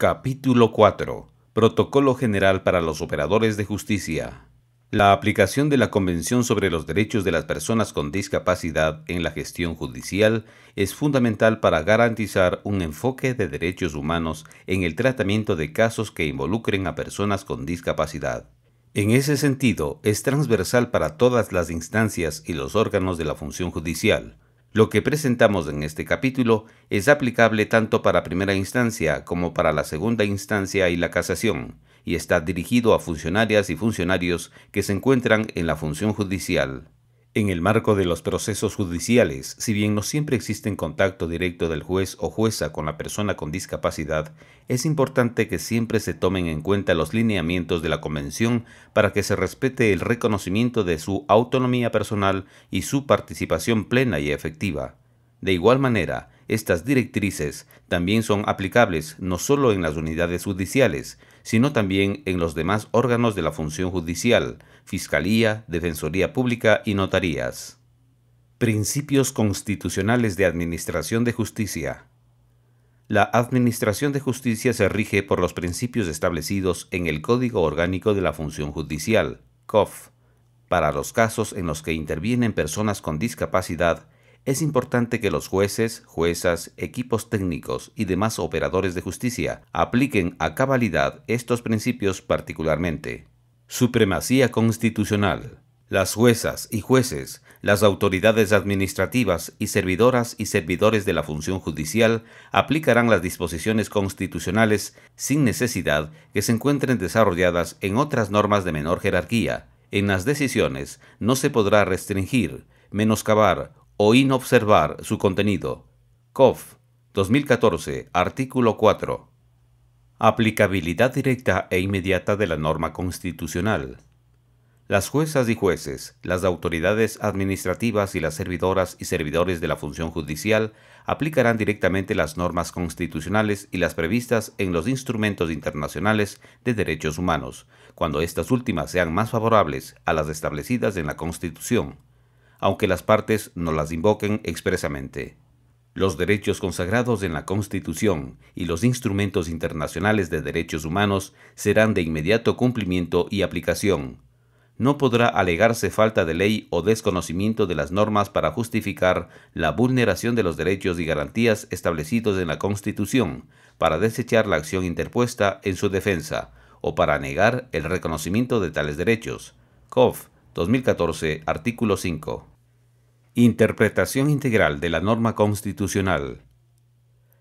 Capítulo 4. Protocolo General para los Operadores de Justicia. La aplicación de la Convención sobre los Derechos de las Personas con Discapacidad en la gestión judicial es fundamental para garantizar un enfoque de derechos humanos en el tratamiento de casos que involucren a personas con discapacidad. En ese sentido, es transversal para todas las instancias y los órganos de la función judicial, lo que presentamos en este capítulo es aplicable tanto para primera instancia como para la segunda instancia y la casación, y está dirigido a funcionarias y funcionarios que se encuentran en la función judicial. En el marco de los procesos judiciales, si bien no siempre existe contacto directo del juez o jueza con la persona con discapacidad, es importante que siempre se tomen en cuenta los lineamientos de la Convención para que se respete el reconocimiento de su autonomía personal y su participación plena y efectiva. De igual manera, estas directrices también son aplicables no solo en las unidades judiciales, sino también en los demás órganos de la función judicial, Fiscalía, Defensoría Pública y Notarías. Principios constitucionales de Administración de Justicia la Administración de Justicia se rige por los principios establecidos en el Código Orgánico de la Función Judicial, COF. Para los casos en los que intervienen personas con discapacidad, es importante que los jueces, juezas, equipos técnicos y demás operadores de justicia apliquen a cabalidad estos principios particularmente. Supremacía constitucional. Las juezas y jueces las autoridades administrativas y servidoras y servidores de la función judicial aplicarán las disposiciones constitucionales sin necesidad que se encuentren desarrolladas en otras normas de menor jerarquía. En las decisiones no se podrá restringir, menoscabar o inobservar su contenido. COF 2014, artículo 4. Aplicabilidad directa e inmediata de la norma constitucional. Las juezas y jueces, las autoridades administrativas y las servidoras y servidores de la función judicial aplicarán directamente las normas constitucionales y las previstas en los instrumentos internacionales de derechos humanos, cuando estas últimas sean más favorables a las establecidas en la Constitución, aunque las partes no las invoquen expresamente. Los derechos consagrados en la Constitución y los instrumentos internacionales de derechos humanos serán de inmediato cumplimiento y aplicación no podrá alegarse falta de ley o desconocimiento de las normas para justificar la vulneración de los derechos y garantías establecidos en la Constitución, para desechar la acción interpuesta en su defensa o para negar el reconocimiento de tales derechos. COF 2014, artículo 5. Interpretación integral de la norma constitucional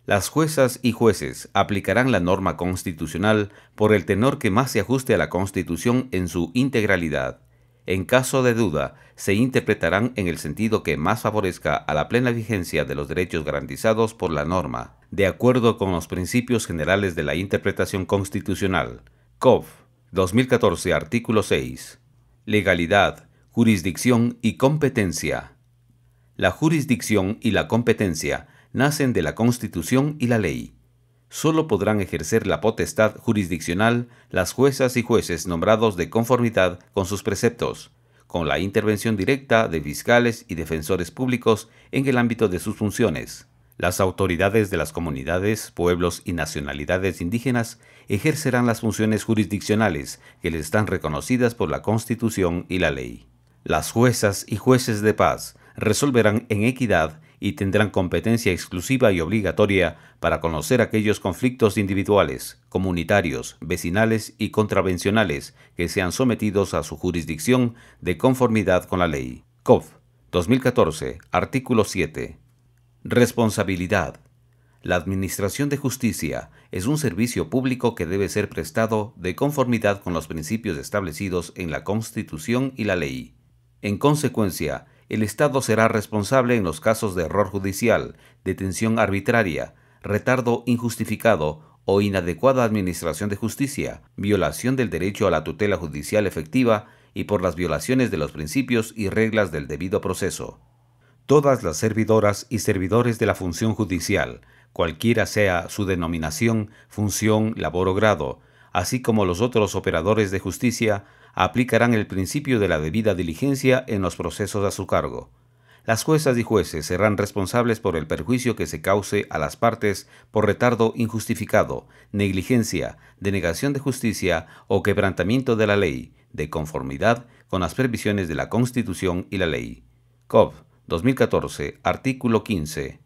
las juezas y jueces aplicarán la norma constitucional por el tenor que más se ajuste a la Constitución en su integralidad. En caso de duda, se interpretarán en el sentido que más favorezca a la plena vigencia de los derechos garantizados por la norma, de acuerdo con los principios generales de la interpretación constitucional. COF 2014, artículo 6. Legalidad, jurisdicción y competencia. La jurisdicción y la competencia nacen de la Constitución y la ley. Solo podrán ejercer la potestad jurisdiccional las juezas y jueces nombrados de conformidad con sus preceptos, con la intervención directa de fiscales y defensores públicos en el ámbito de sus funciones. Las autoridades de las comunidades, pueblos y nacionalidades indígenas ejercerán las funciones jurisdiccionales que les están reconocidas por la Constitución y la ley. Las juezas y jueces de paz resolverán en equidad y tendrán competencia exclusiva y obligatoria para conocer aquellos conflictos individuales, comunitarios, vecinales y contravencionales que sean sometidos a su jurisdicción de conformidad con la ley. COF 2014, artículo 7. Responsabilidad. La Administración de Justicia es un servicio público que debe ser prestado de conformidad con los principios establecidos en la Constitución y la ley. En consecuencia, el Estado será responsable en los casos de error judicial, detención arbitraria, retardo injustificado o inadecuada administración de justicia, violación del derecho a la tutela judicial efectiva y por las violaciones de los principios y reglas del debido proceso. Todas las servidoras y servidores de la función judicial, cualquiera sea su denominación, función, labor o grado, así como los otros operadores de justicia, aplicarán el principio de la debida diligencia en los procesos a su cargo. Las juezas y jueces serán responsables por el perjuicio que se cause a las partes por retardo injustificado, negligencia, denegación de justicia o quebrantamiento de la ley, de conformidad con las previsiones de la Constitución y la ley. COP 2014, artículo 15.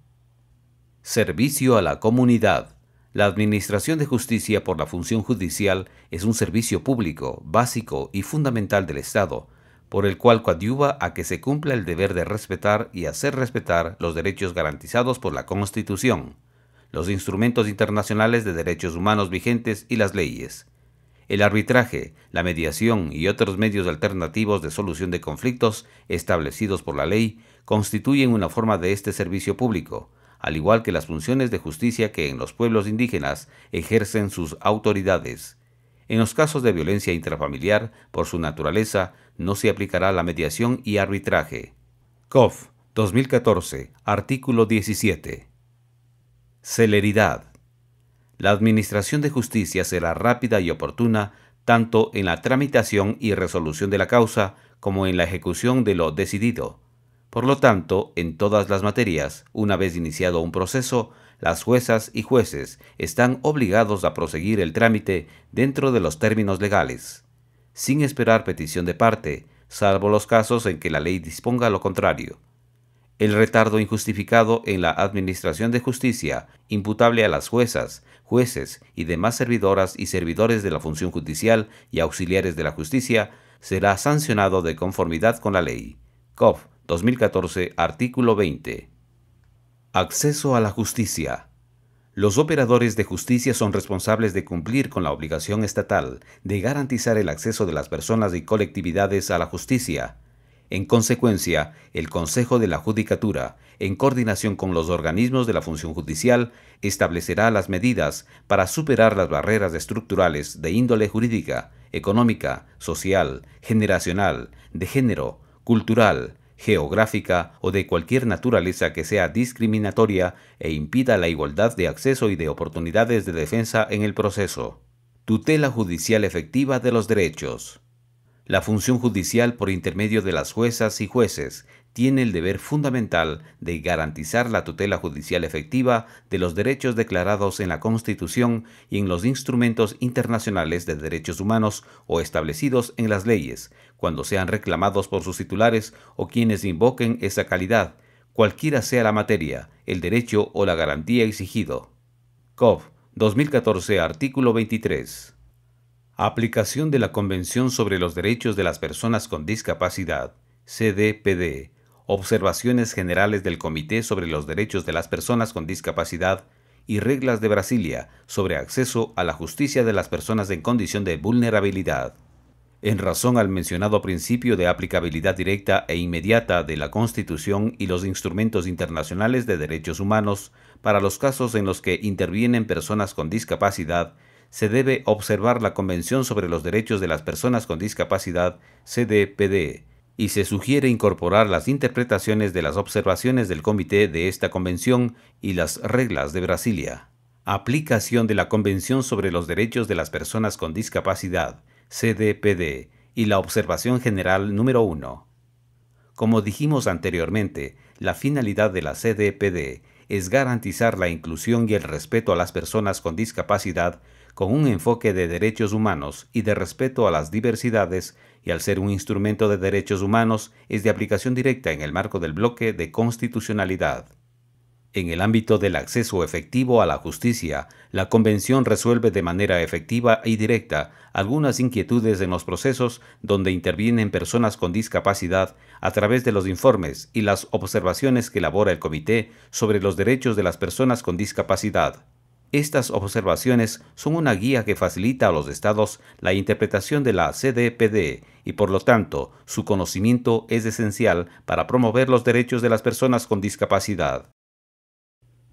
Servicio a la comunidad. La Administración de Justicia por la Función Judicial es un servicio público, básico y fundamental del Estado, por el cual coadyuva a que se cumpla el deber de respetar y hacer respetar los derechos garantizados por la Constitución, los instrumentos internacionales de derechos humanos vigentes y las leyes. El arbitraje, la mediación y otros medios alternativos de solución de conflictos establecidos por la ley constituyen una forma de este servicio público, al igual que las funciones de justicia que en los pueblos indígenas ejercen sus autoridades. En los casos de violencia intrafamiliar, por su naturaleza, no se aplicará la mediación y arbitraje. COF 2014, artículo 17. Celeridad. La administración de justicia será rápida y oportuna tanto en la tramitación y resolución de la causa como en la ejecución de lo decidido por lo tanto, en todas las materias, una vez iniciado un proceso, las juezas y jueces están obligados a proseguir el trámite dentro de los términos legales, sin esperar petición de parte, salvo los casos en que la ley disponga lo contrario. El retardo injustificado en la administración de justicia, imputable a las juezas, jueces y demás servidoras y servidores de la función judicial y auxiliares de la justicia, será sancionado de conformidad con la ley. COF 2014, artículo 20. Acceso a la justicia. Los operadores de justicia son responsables de cumplir con la obligación estatal de garantizar el acceso de las personas y colectividades a la justicia. En consecuencia, el Consejo de la Judicatura, en coordinación con los organismos de la función judicial, establecerá las medidas para superar las barreras estructurales de índole jurídica, económica, social, generacional, de género, cultural, geográfica o de cualquier naturaleza que sea discriminatoria e impida la igualdad de acceso y de oportunidades de defensa en el proceso. Tutela judicial efectiva de los derechos. La función judicial por intermedio de las juezas y jueces tiene el deber fundamental de garantizar la tutela judicial efectiva de los derechos declarados en la Constitución y en los instrumentos internacionales de derechos humanos o establecidos en las leyes, cuando sean reclamados por sus titulares o quienes invoquen esa calidad, cualquiera sea la materia, el derecho o la garantía exigido. COV 2014, artículo 23. Aplicación de la Convención sobre los Derechos de las Personas con Discapacidad, CDPD Observaciones Generales del Comité sobre los Derechos de las Personas con Discapacidad y Reglas de Brasilia sobre acceso a la justicia de las personas en condición de vulnerabilidad. En razón al mencionado principio de aplicabilidad directa e inmediata de la Constitución y los instrumentos internacionales de derechos humanos, para los casos en los que intervienen personas con discapacidad, se debe observar la Convención sobre los Derechos de las Personas con Discapacidad, CDPD, y se sugiere incorporar las interpretaciones de las observaciones del comité de esta convención y las reglas de Brasilia. Aplicación de la Convención sobre los Derechos de las Personas con Discapacidad, CDPD, y la Observación General número 1. Como dijimos anteriormente, la finalidad de la CDPD es garantizar la inclusión y el respeto a las personas con discapacidad con un enfoque de derechos humanos y de respeto a las diversidades y al ser un instrumento de derechos humanos es de aplicación directa en el marco del bloque de constitucionalidad. En el ámbito del acceso efectivo a la justicia, la Convención resuelve de manera efectiva y directa algunas inquietudes en los procesos donde intervienen personas con discapacidad a través de los informes y las observaciones que elabora el Comité sobre los Derechos de las Personas con Discapacidad. Estas observaciones son una guía que facilita a los estados la interpretación de la CDPD y por lo tanto su conocimiento es esencial para promover los derechos de las personas con discapacidad.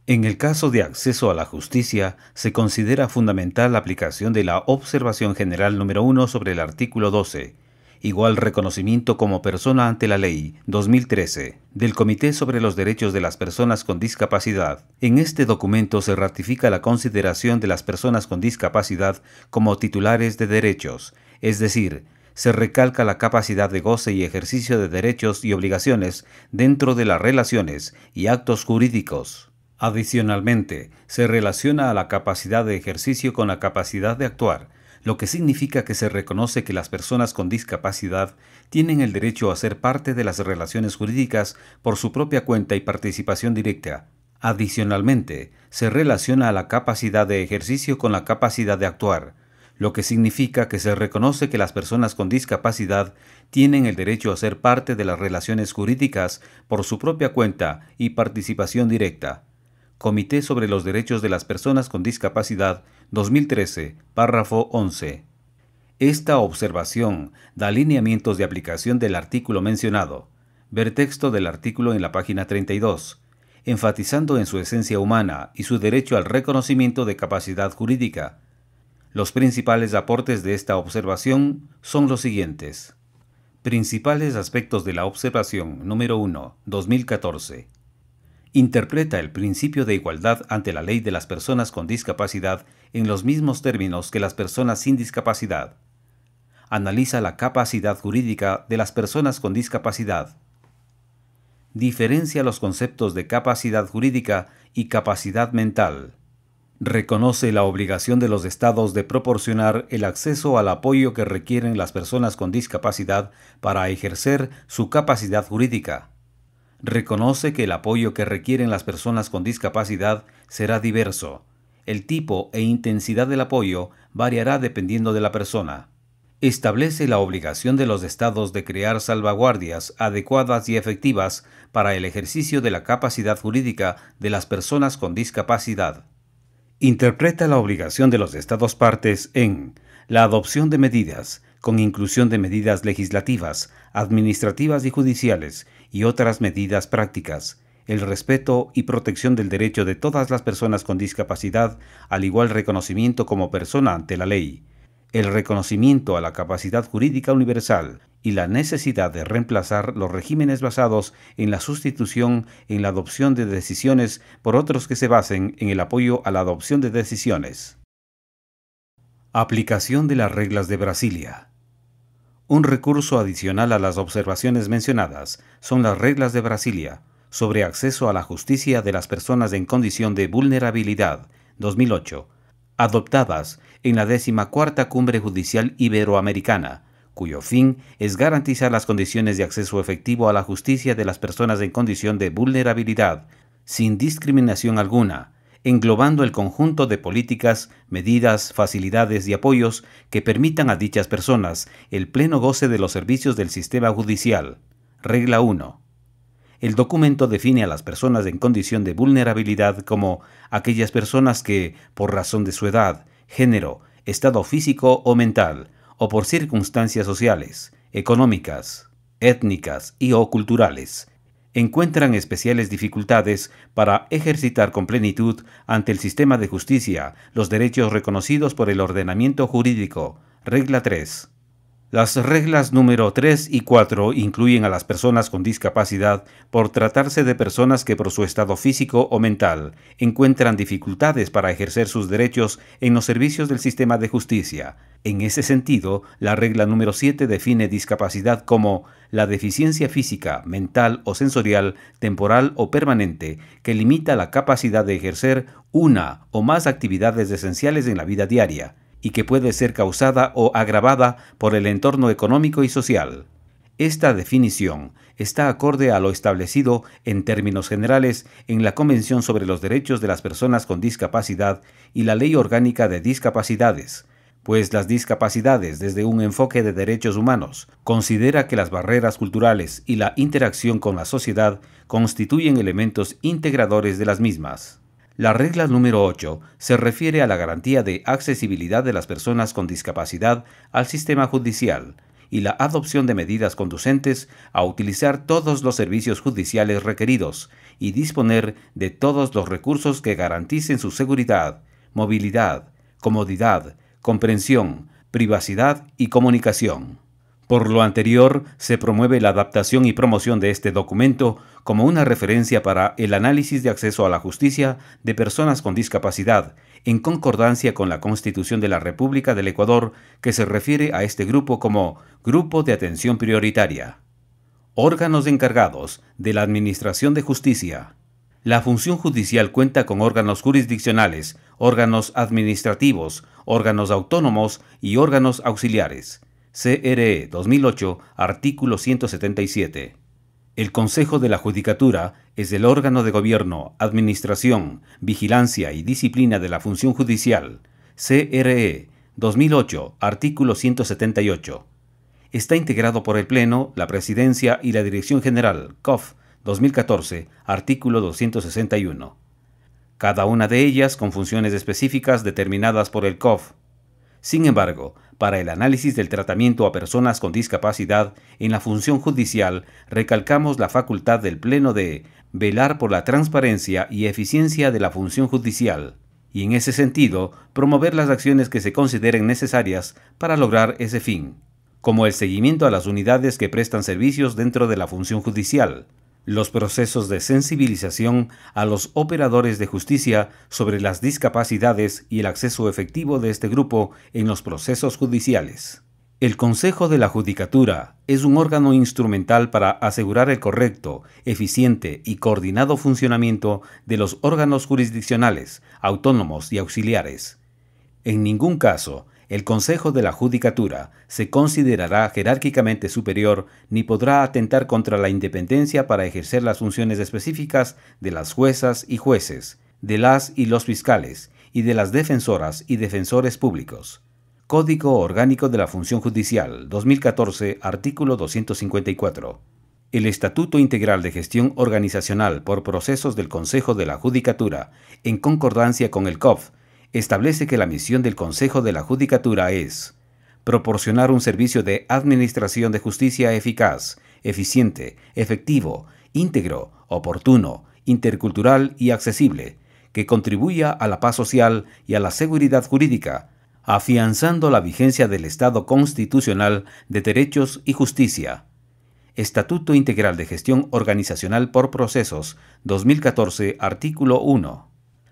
En el caso de acceso a la justicia, se considera fundamental la aplicación de la Observación General número 1 sobre el artículo 12 Igual reconocimiento como persona ante la ley, 2013, del Comité sobre los Derechos de las Personas con Discapacidad. En este documento se ratifica la consideración de las personas con discapacidad como titulares de derechos, es decir, se recalca la capacidad de goce y ejercicio de derechos y obligaciones dentro de las relaciones y actos jurídicos. Adicionalmente, se relaciona a la capacidad de ejercicio con la capacidad de actuar, lo que significa que se reconoce que las personas con discapacidad tienen el derecho a ser parte de las relaciones jurídicas por su propia cuenta y participación directa. Adicionalmente, se relaciona la capacidad de ejercicio con la capacidad de actuar, lo que significa que se reconoce que las personas con discapacidad tienen el derecho a ser parte de las relaciones jurídicas por su propia cuenta y participación directa. Comité sobre los Derechos de las Personas con Discapacidad, 2013, párrafo 11. Esta observación da lineamientos de aplicación del artículo mencionado. Ver texto del artículo en la página 32, enfatizando en su esencia humana y su derecho al reconocimiento de capacidad jurídica. Los principales aportes de esta observación son los siguientes. Principales aspectos de la observación número 1, 2014 interpreta el principio de igualdad ante la ley de las personas con discapacidad en los mismos términos que las personas sin discapacidad. Analiza la capacidad jurídica de las personas con discapacidad. Diferencia los conceptos de capacidad jurídica y capacidad mental. Reconoce la obligación de los estados de proporcionar el acceso al apoyo que requieren las personas con discapacidad para ejercer su capacidad jurídica reconoce que el apoyo que requieren las personas con discapacidad será diverso. El tipo e intensidad del apoyo variará dependiendo de la persona. Establece la obligación de los estados de crear salvaguardias adecuadas y efectivas para el ejercicio de la capacidad jurídica de las personas con discapacidad. Interpreta la obligación de los estados partes en la adopción de medidas, con inclusión de medidas legislativas, administrativas y judiciales, y otras medidas prácticas, el respeto y protección del derecho de todas las personas con discapacidad al igual reconocimiento como persona ante la ley, el reconocimiento a la capacidad jurídica universal y la necesidad de reemplazar los regímenes basados en la sustitución en la adopción de decisiones por otros que se basen en el apoyo a la adopción de decisiones. Aplicación de las reglas de Brasilia. Un recurso adicional a las observaciones mencionadas son las reglas de Brasilia sobre acceso a la justicia de las personas en condición de vulnerabilidad 2008, adoptadas en la cuarta Cumbre Judicial Iberoamericana, cuyo fin es garantizar las condiciones de acceso efectivo a la justicia de las personas en condición de vulnerabilidad, sin discriminación alguna, englobando el conjunto de políticas, medidas, facilidades y apoyos que permitan a dichas personas el pleno goce de los servicios del sistema judicial. Regla 1. El documento define a las personas en condición de vulnerabilidad como aquellas personas que, por razón de su edad, género, estado físico o mental, o por circunstancias sociales, económicas, étnicas y o culturales, encuentran especiales dificultades para ejercitar con plenitud ante el sistema de justicia los derechos reconocidos por el ordenamiento jurídico. Regla 3. Las reglas número 3 y 4 incluyen a las personas con discapacidad por tratarse de personas que por su estado físico o mental encuentran dificultades para ejercer sus derechos en los servicios del sistema de justicia. En ese sentido, la regla número 7 define discapacidad como la deficiencia física, mental o sensorial, temporal o permanente, que limita la capacidad de ejercer una o más actividades esenciales en la vida diaria, y que puede ser causada o agravada por el entorno económico y social. Esta definición está acorde a lo establecido en términos generales en la Convención sobre los Derechos de las Personas con Discapacidad y la Ley Orgánica de Discapacidades, pues las discapacidades desde un enfoque de derechos humanos considera que las barreras culturales y la interacción con la sociedad constituyen elementos integradores de las mismas. La regla número 8 se refiere a la garantía de accesibilidad de las personas con discapacidad al sistema judicial y la adopción de medidas conducentes a utilizar todos los servicios judiciales requeridos y disponer de todos los recursos que garanticen su seguridad, movilidad, comodidad, comprensión, privacidad y comunicación. Por lo anterior, se promueve la adaptación y promoción de este documento como una referencia para el análisis de acceso a la justicia de personas con discapacidad, en concordancia con la Constitución de la República del Ecuador, que se refiere a este grupo como Grupo de Atención Prioritaria. Órganos encargados de la Administración de Justicia. La función judicial cuenta con órganos jurisdiccionales, órganos administrativos, órganos autónomos y órganos auxiliares. CRE 2008, artículo 177. El Consejo de la Judicatura es el órgano de gobierno, administración, vigilancia y disciplina de la función judicial. CRE 2008, artículo 178. Está integrado por el Pleno, la Presidencia y la Dirección General, COF, 2014, artículo 261. Cada una de ellas con funciones específicas determinadas por el COF. Sin embargo, para el análisis del tratamiento a personas con discapacidad en la función judicial, recalcamos la facultad del Pleno de velar por la transparencia y eficiencia de la función judicial, y en ese sentido promover las acciones que se consideren necesarias para lograr ese fin, como el seguimiento a las unidades que prestan servicios dentro de la función judicial, los procesos de sensibilización a los operadores de justicia sobre las discapacidades y el acceso efectivo de este grupo en los procesos judiciales. El Consejo de la Judicatura es un órgano instrumental para asegurar el correcto, eficiente y coordinado funcionamiento de los órganos jurisdiccionales, autónomos y auxiliares. En ningún caso el Consejo de la Judicatura se considerará jerárquicamente superior ni podrá atentar contra la independencia para ejercer las funciones específicas de las juezas y jueces, de las y los fiscales, y de las defensoras y defensores públicos. Código Orgánico de la Función Judicial, 2014, artículo 254. El Estatuto Integral de Gestión Organizacional por Procesos del Consejo de la Judicatura, en concordancia con el COF, establece que la misión del Consejo de la Judicatura es proporcionar un servicio de administración de justicia eficaz, eficiente, efectivo, íntegro, oportuno, intercultural y accesible, que contribuya a la paz social y a la seguridad jurídica, afianzando la vigencia del Estado constitucional de derechos y justicia. Estatuto Integral de Gestión Organizacional por Procesos, 2014, artículo 1.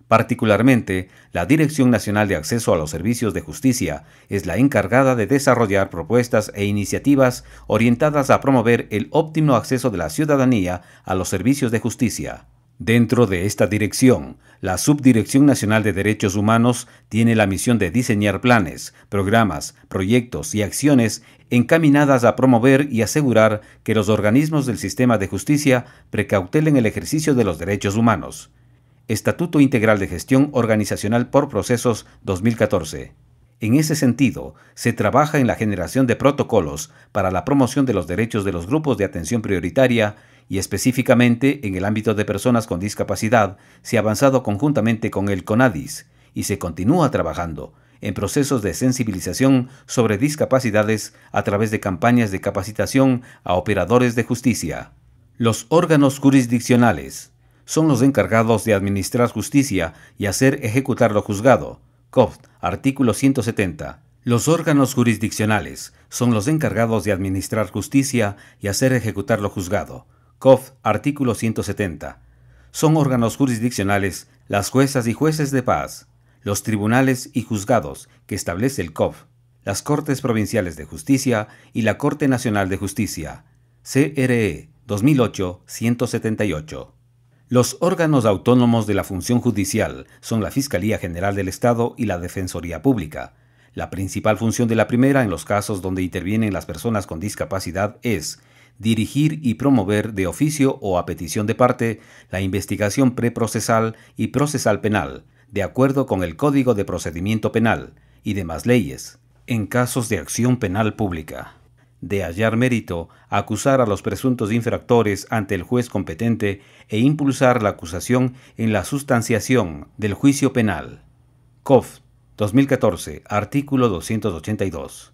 Particularmente, la Dirección Nacional de Acceso a los Servicios de Justicia es la encargada de desarrollar propuestas e iniciativas orientadas a promover el óptimo acceso de la ciudadanía a los servicios de justicia. Dentro de esta dirección, la Subdirección Nacional de Derechos Humanos tiene la misión de diseñar planes, programas, proyectos y acciones encaminadas a promover y asegurar que los organismos del sistema de justicia precautelen el ejercicio de los derechos humanos. Estatuto Integral de Gestión Organizacional por Procesos 2014. En ese sentido, se trabaja en la generación de protocolos para la promoción de los derechos de los grupos de atención prioritaria y específicamente en el ámbito de personas con discapacidad se ha avanzado conjuntamente con el CONADIS y se continúa trabajando en procesos de sensibilización sobre discapacidades a través de campañas de capacitación a operadores de justicia. Los órganos jurisdiccionales son los encargados de administrar justicia y hacer ejecutar lo juzgado. COF, artículo 170. Los órganos jurisdiccionales son los encargados de administrar justicia y hacer ejecutar lo juzgado. COF, artículo 170. Son órganos jurisdiccionales las juezas y jueces de paz, los tribunales y juzgados que establece el COF, las Cortes Provinciales de Justicia y la Corte Nacional de Justicia. CRE 2008-178. Los órganos autónomos de la función judicial son la Fiscalía General del Estado y la Defensoría Pública. La principal función de la primera en los casos donde intervienen las personas con discapacidad es dirigir y promover de oficio o a petición de parte la investigación preprocesal y procesal penal, de acuerdo con el Código de Procedimiento Penal y demás leyes, en casos de acción penal pública de hallar mérito, acusar a los presuntos infractores ante el juez competente e impulsar la acusación en la sustanciación del juicio penal. COF 2014, artículo 282.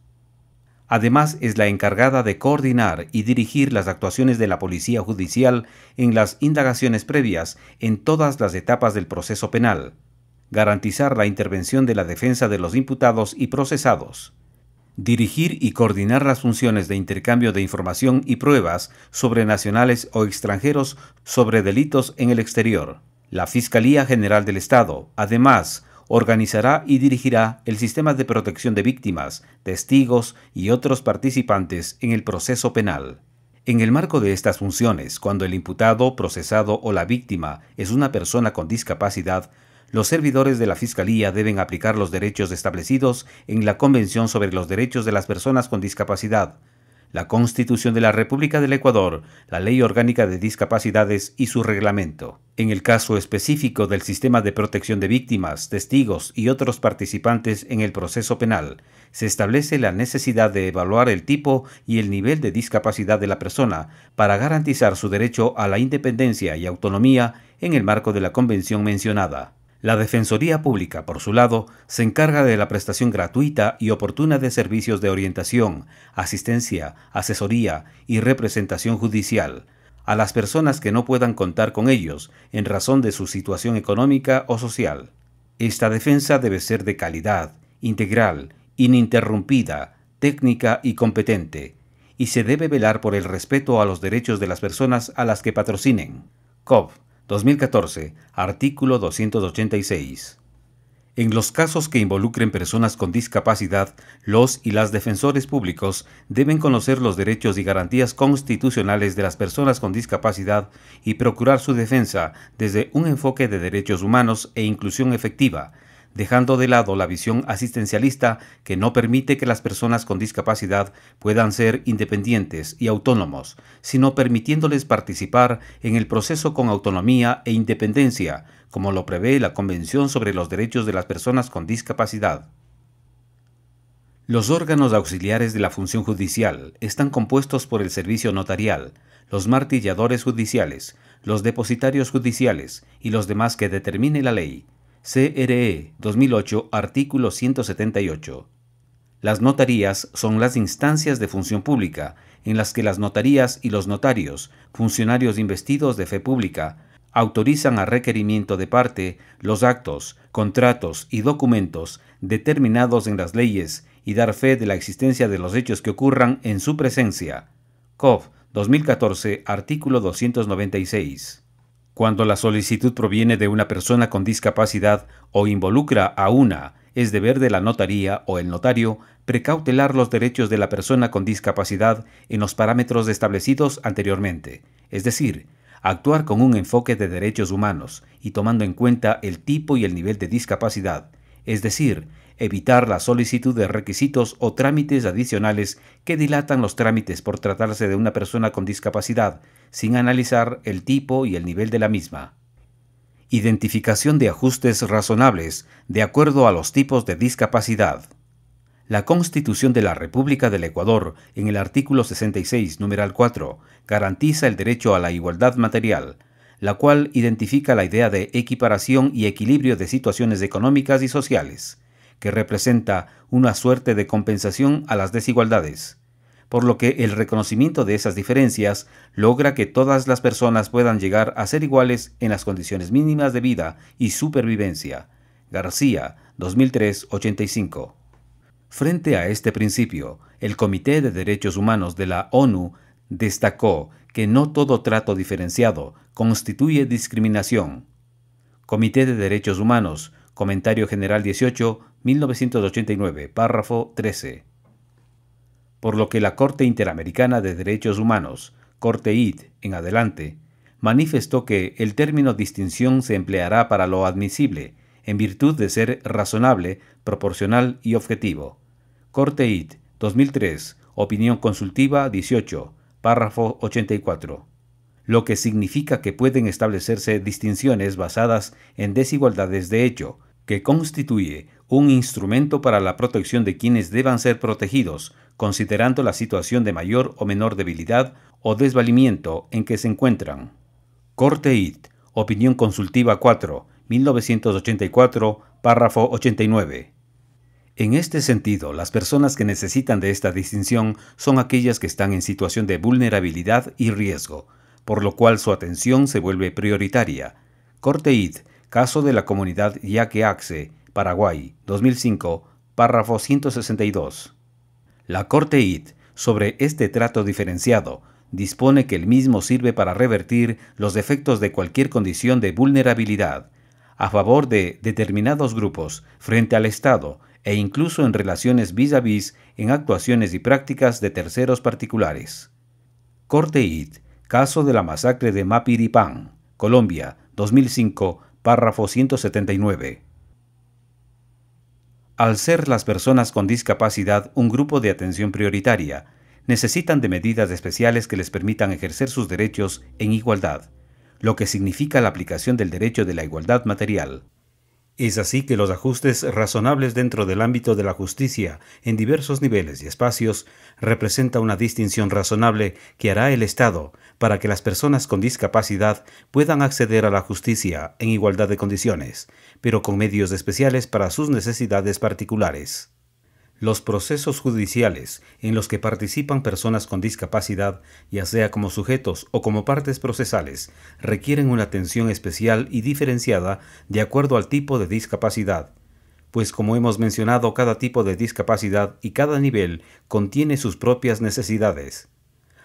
Además, es la encargada de coordinar y dirigir las actuaciones de la Policía Judicial en las indagaciones previas en todas las etapas del proceso penal, garantizar la intervención de la defensa de los imputados y procesados, dirigir y coordinar las funciones de intercambio de información y pruebas sobre nacionales o extranjeros sobre delitos en el exterior. La Fiscalía General del Estado, además, organizará y dirigirá el sistema de protección de víctimas, testigos y otros participantes en el proceso penal. En el marco de estas funciones, cuando el imputado, procesado o la víctima es una persona con discapacidad, los servidores de la Fiscalía deben aplicar los derechos establecidos en la Convención sobre los Derechos de las Personas con Discapacidad, la Constitución de la República del Ecuador, la Ley Orgánica de Discapacidades y su reglamento. En el caso específico del sistema de protección de víctimas, testigos y otros participantes en el proceso penal, se establece la necesidad de evaluar el tipo y el nivel de discapacidad de la persona para garantizar su derecho a la independencia y autonomía en el marco de la convención mencionada. La Defensoría Pública, por su lado, se encarga de la prestación gratuita y oportuna de servicios de orientación, asistencia, asesoría y representación judicial a las personas que no puedan contar con ellos en razón de su situación económica o social. Esta defensa debe ser de calidad, integral, ininterrumpida, técnica y competente, y se debe velar por el respeto a los derechos de las personas a las que patrocinen. 2014, artículo 286. En los casos que involucren personas con discapacidad, los y las defensores públicos deben conocer los derechos y garantías constitucionales de las personas con discapacidad y procurar su defensa desde un enfoque de derechos humanos e inclusión efectiva, dejando de lado la visión asistencialista que no permite que las personas con discapacidad puedan ser independientes y autónomos, sino permitiéndoles participar en el proceso con autonomía e independencia, como lo prevé la Convención sobre los Derechos de las Personas con Discapacidad. Los órganos auxiliares de la función judicial están compuestos por el servicio notarial, los martilladores judiciales, los depositarios judiciales y los demás que determine la ley, CRE 2008, artículo 178. Las notarías son las instancias de función pública en las que las notarías y los notarios, funcionarios investidos de fe pública, autorizan a requerimiento de parte los actos, contratos y documentos determinados en las leyes y dar fe de la existencia de los hechos que ocurran en su presencia. COF 2014, artículo 296. Cuando la solicitud proviene de una persona con discapacidad o involucra a una, es deber de la notaría o el notario precautelar los derechos de la persona con discapacidad en los parámetros establecidos anteriormente, es decir, actuar con un enfoque de derechos humanos y tomando en cuenta el tipo y el nivel de discapacidad, es decir, evitar la solicitud de requisitos o trámites adicionales que dilatan los trámites por tratarse de una persona con discapacidad, sin analizar el tipo y el nivel de la misma. Identificación de ajustes razonables de acuerdo a los tipos de discapacidad. La Constitución de la República del Ecuador, en el artículo 66, numeral 4, garantiza el derecho a la igualdad material, la cual identifica la idea de equiparación y equilibrio de situaciones económicas y sociales que representa una suerte de compensación a las desigualdades, por lo que el reconocimiento de esas diferencias logra que todas las personas puedan llegar a ser iguales en las condiciones mínimas de vida y supervivencia. García, 2003-85. Frente a este principio, el Comité de Derechos Humanos de la ONU destacó que no todo trato diferenciado constituye discriminación. Comité de Derechos Humanos, Comentario General 18, 1989, párrafo 13. Por lo que la Corte Interamericana de Derechos Humanos, Corte IT, en adelante, manifestó que el término distinción se empleará para lo admisible, en virtud de ser razonable, proporcional y objetivo. Corte IT, 2003, opinión consultiva 18, párrafo 84. Lo que significa que pueden establecerse distinciones basadas en desigualdades de hecho, que constituye un instrumento para la protección de quienes deban ser protegidos, considerando la situación de mayor o menor debilidad o desvalimiento en que se encuentran. Corte IT, Opinión Consultiva 4, 1984, párrafo 89. En este sentido, las personas que necesitan de esta distinción son aquellas que están en situación de vulnerabilidad y riesgo, por lo cual su atención se vuelve prioritaria. Corte IT, caso de la comunidad Yaque Axe, Paraguay, 2005, párrafo 162. La Corte IT, sobre este trato diferenciado, dispone que el mismo sirve para revertir los defectos de cualquier condición de vulnerabilidad a favor de determinados grupos frente al Estado e incluso en relaciones vis a vis en actuaciones y prácticas de terceros particulares. Corte IT, caso de la masacre de Mapiripán, Colombia, 2005, párrafo 179. Al ser las personas con discapacidad un grupo de atención prioritaria, necesitan de medidas especiales que les permitan ejercer sus derechos en igualdad, lo que significa la aplicación del derecho de la igualdad material. Es así que los ajustes razonables dentro del ámbito de la justicia en diversos niveles y espacios representa una distinción razonable que hará el Estado para que las personas con discapacidad puedan acceder a la justicia en igualdad de condiciones, pero con medios especiales para sus necesidades particulares. Los procesos judiciales en los que participan personas con discapacidad, ya sea como sujetos o como partes procesales, requieren una atención especial y diferenciada de acuerdo al tipo de discapacidad, pues como hemos mencionado, cada tipo de discapacidad y cada nivel contiene sus propias necesidades.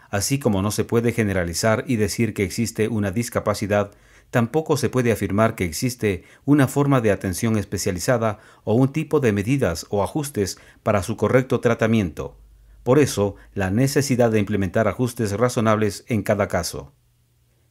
Así como no se puede generalizar y decir que existe una discapacidad Tampoco se puede afirmar que existe una forma de atención especializada o un tipo de medidas o ajustes para su correcto tratamiento. Por eso, la necesidad de implementar ajustes razonables en cada caso.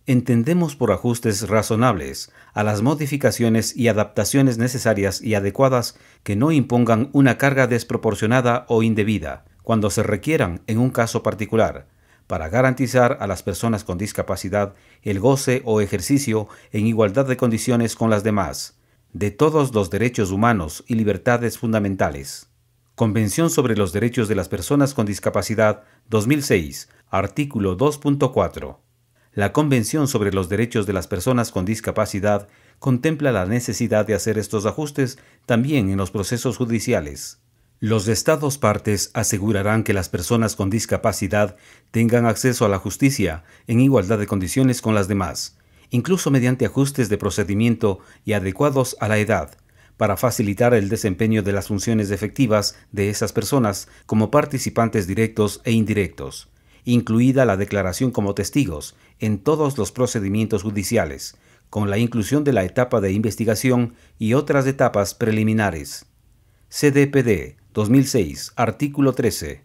Entendemos por ajustes razonables a las modificaciones y adaptaciones necesarias y adecuadas que no impongan una carga desproporcionada o indebida, cuando se requieran en un caso particular, para garantizar a las personas con discapacidad el goce o ejercicio en igualdad de condiciones con las demás, de todos los derechos humanos y libertades fundamentales. Convención sobre los Derechos de las Personas con Discapacidad 2006, artículo 2.4. La Convención sobre los Derechos de las Personas con Discapacidad contempla la necesidad de hacer estos ajustes también en los procesos judiciales. Los Estados partes asegurarán que las personas con discapacidad tengan acceso a la justicia en igualdad de condiciones con las demás, incluso mediante ajustes de procedimiento y adecuados a la edad, para facilitar el desempeño de las funciones efectivas de esas personas como participantes directos e indirectos, incluida la declaración como testigos en todos los procedimientos judiciales, con la inclusión de la etapa de investigación y otras etapas preliminares. CDPD 2006, artículo 13.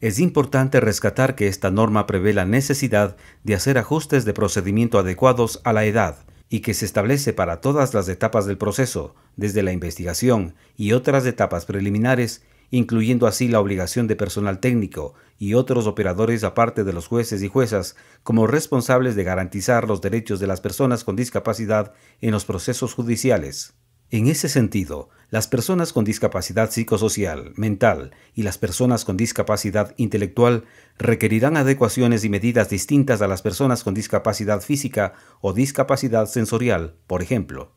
Es importante rescatar que esta norma prevé la necesidad de hacer ajustes de procedimiento adecuados a la edad y que se establece para todas las etapas del proceso, desde la investigación y otras etapas preliminares, incluyendo así la obligación de personal técnico y otros operadores aparte de los jueces y juezas como responsables de garantizar los derechos de las personas con discapacidad en los procesos judiciales. En ese sentido, las personas con discapacidad psicosocial, mental y las personas con discapacidad intelectual requerirán adecuaciones y medidas distintas a las personas con discapacidad física o discapacidad sensorial, por ejemplo.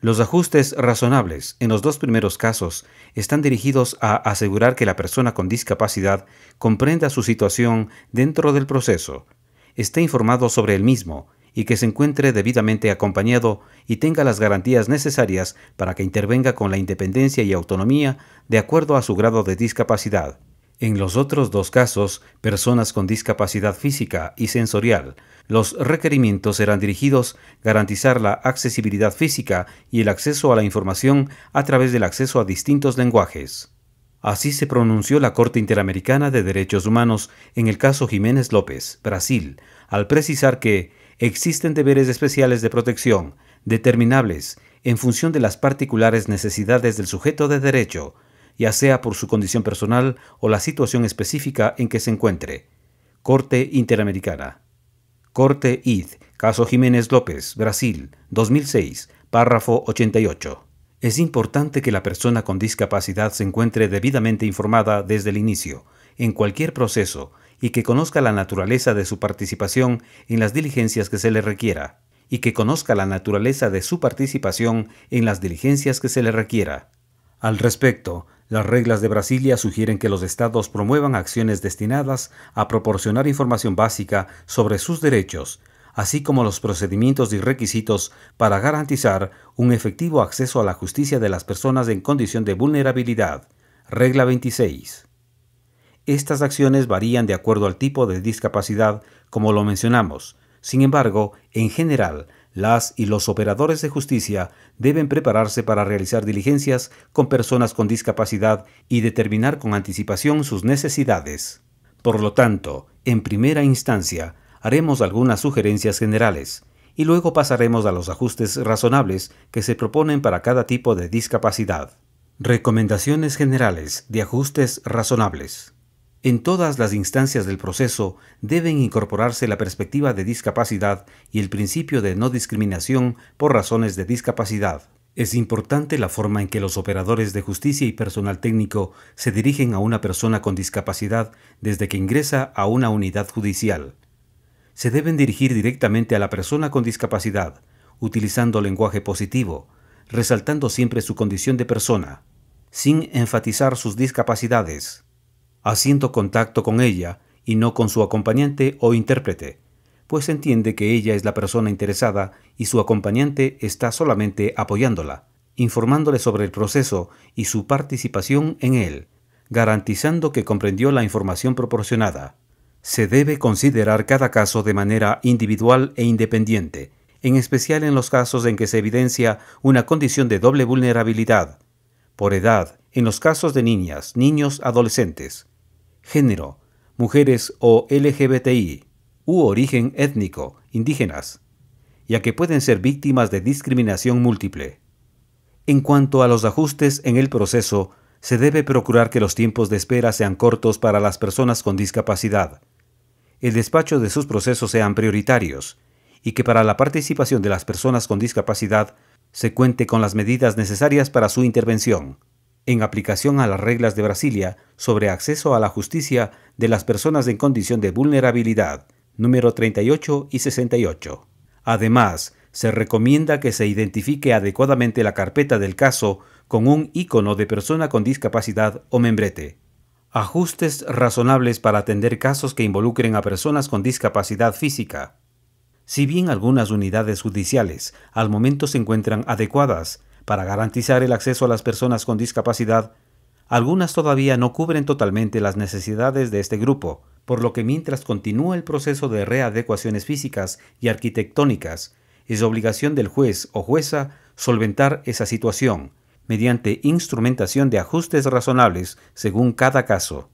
Los ajustes razonables en los dos primeros casos están dirigidos a asegurar que la persona con discapacidad comprenda su situación dentro del proceso, esté informado sobre el mismo y que se encuentre debidamente acompañado y tenga las garantías necesarias para que intervenga con la independencia y autonomía de acuerdo a su grado de discapacidad. En los otros dos casos, personas con discapacidad física y sensorial, los requerimientos serán dirigidos a garantizar la accesibilidad física y el acceso a la información a través del acceso a distintos lenguajes. Así se pronunció la Corte Interamericana de Derechos Humanos en el caso Jiménez López, Brasil, al precisar que existen deberes especiales de protección, determinables en función de las particulares necesidades del sujeto de derecho, ya sea por su condición personal o la situación específica en que se encuentre. Corte Interamericana. Corte ID, caso Jiménez López, Brasil, 2006, párrafo 88. Es importante que la persona con discapacidad se encuentre debidamente informada desde el inicio, en cualquier proceso, y que conozca la naturaleza de su participación en las diligencias que se le requiera, y que conozca la naturaleza de su participación en las diligencias que se le requiera. Al respecto, las reglas de Brasilia sugieren que los estados promuevan acciones destinadas a proporcionar información básica sobre sus derechos, así como los procedimientos y requisitos para garantizar un efectivo acceso a la justicia de las personas en condición de vulnerabilidad. Regla 26. Estas acciones varían de acuerdo al tipo de discapacidad, como lo mencionamos. Sin embargo, en general, las y los operadores de justicia deben prepararse para realizar diligencias con personas con discapacidad y determinar con anticipación sus necesidades. Por lo tanto, en primera instancia, haremos algunas sugerencias generales y luego pasaremos a los ajustes razonables que se proponen para cada tipo de discapacidad. Recomendaciones generales de ajustes razonables. En todas las instancias del proceso deben incorporarse la perspectiva de discapacidad y el principio de no discriminación por razones de discapacidad. Es importante la forma en que los operadores de justicia y personal técnico se dirigen a una persona con discapacidad desde que ingresa a una unidad judicial. Se deben dirigir directamente a la persona con discapacidad, utilizando lenguaje positivo, resaltando siempre su condición de persona, sin enfatizar sus discapacidades haciendo contacto con ella y no con su acompañante o intérprete, pues entiende que ella es la persona interesada y su acompañante está solamente apoyándola, informándole sobre el proceso y su participación en él, garantizando que comprendió la información proporcionada. Se debe considerar cada caso de manera individual e independiente, en especial en los casos en que se evidencia una condición de doble vulnerabilidad, por edad, en los casos de niñas, niños, adolescentes, género, mujeres o LGBTI, u origen étnico, indígenas, ya que pueden ser víctimas de discriminación múltiple. En cuanto a los ajustes en el proceso, se debe procurar que los tiempos de espera sean cortos para las personas con discapacidad, el despacho de sus procesos sean prioritarios y que para la participación de las personas con discapacidad se cuente con las medidas necesarias para su intervención en aplicación a las reglas de Brasilia sobre acceso a la justicia de las personas en condición de vulnerabilidad, número 38 y 68. Además, se recomienda que se identifique adecuadamente la carpeta del caso con un icono de persona con discapacidad o membrete. Ajustes razonables para atender casos que involucren a personas con discapacidad física. Si bien algunas unidades judiciales al momento se encuentran adecuadas, para garantizar el acceso a las personas con discapacidad, algunas todavía no cubren totalmente las necesidades de este grupo, por lo que mientras continúa el proceso de readecuaciones físicas y arquitectónicas, es obligación del juez o jueza solventar esa situación mediante instrumentación de ajustes razonables según cada caso.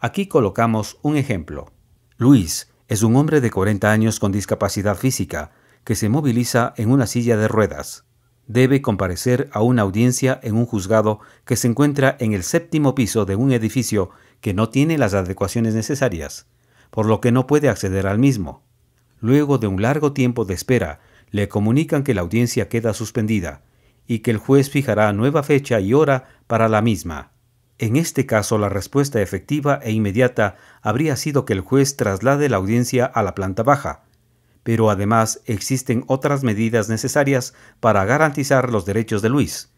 Aquí colocamos un ejemplo. Luis es un hombre de 40 años con discapacidad física que se moviliza en una silla de ruedas debe comparecer a una audiencia en un juzgado que se encuentra en el séptimo piso de un edificio que no tiene las adecuaciones necesarias, por lo que no puede acceder al mismo. Luego de un largo tiempo de espera, le comunican que la audiencia queda suspendida y que el juez fijará nueva fecha y hora para la misma. En este caso, la respuesta efectiva e inmediata habría sido que el juez traslade la audiencia a la planta baja, pero además existen otras medidas necesarias para garantizar los derechos de Luis.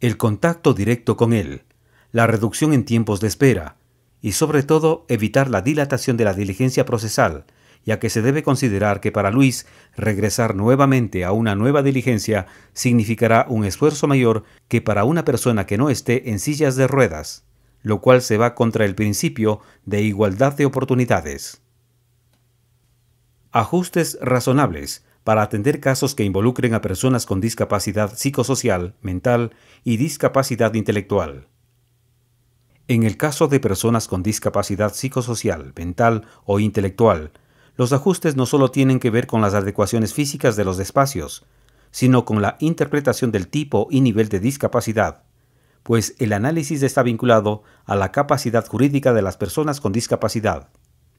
El contacto directo con él, la reducción en tiempos de espera y sobre todo evitar la dilatación de la diligencia procesal, ya que se debe considerar que para Luis regresar nuevamente a una nueva diligencia significará un esfuerzo mayor que para una persona que no esté en sillas de ruedas, lo cual se va contra el principio de igualdad de oportunidades. Ajustes razonables para atender casos que involucren a personas con discapacidad psicosocial, mental y discapacidad intelectual. En el caso de personas con discapacidad psicosocial, mental o intelectual, los ajustes no solo tienen que ver con las adecuaciones físicas de los espacios, sino con la interpretación del tipo y nivel de discapacidad, pues el análisis está vinculado a la capacidad jurídica de las personas con discapacidad.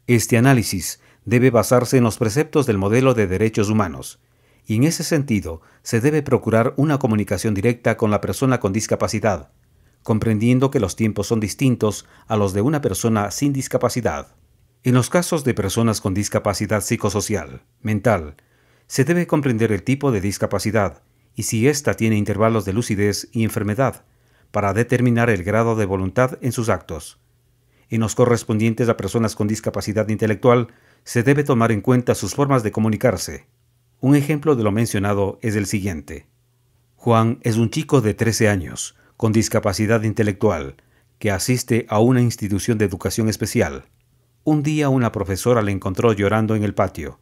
Este análisis debe basarse en los preceptos del modelo de derechos humanos, y en ese sentido se debe procurar una comunicación directa con la persona con discapacidad, comprendiendo que los tiempos son distintos a los de una persona sin discapacidad. En los casos de personas con discapacidad psicosocial, mental, se debe comprender el tipo de discapacidad y si ésta tiene intervalos de lucidez y enfermedad, para determinar el grado de voluntad en sus actos. En los correspondientes a personas con discapacidad intelectual, se debe tomar en cuenta sus formas de comunicarse. Un ejemplo de lo mencionado es el siguiente. Juan es un chico de 13 años, con discapacidad intelectual, que asiste a una institución de educación especial. Un día una profesora le encontró llorando en el patio.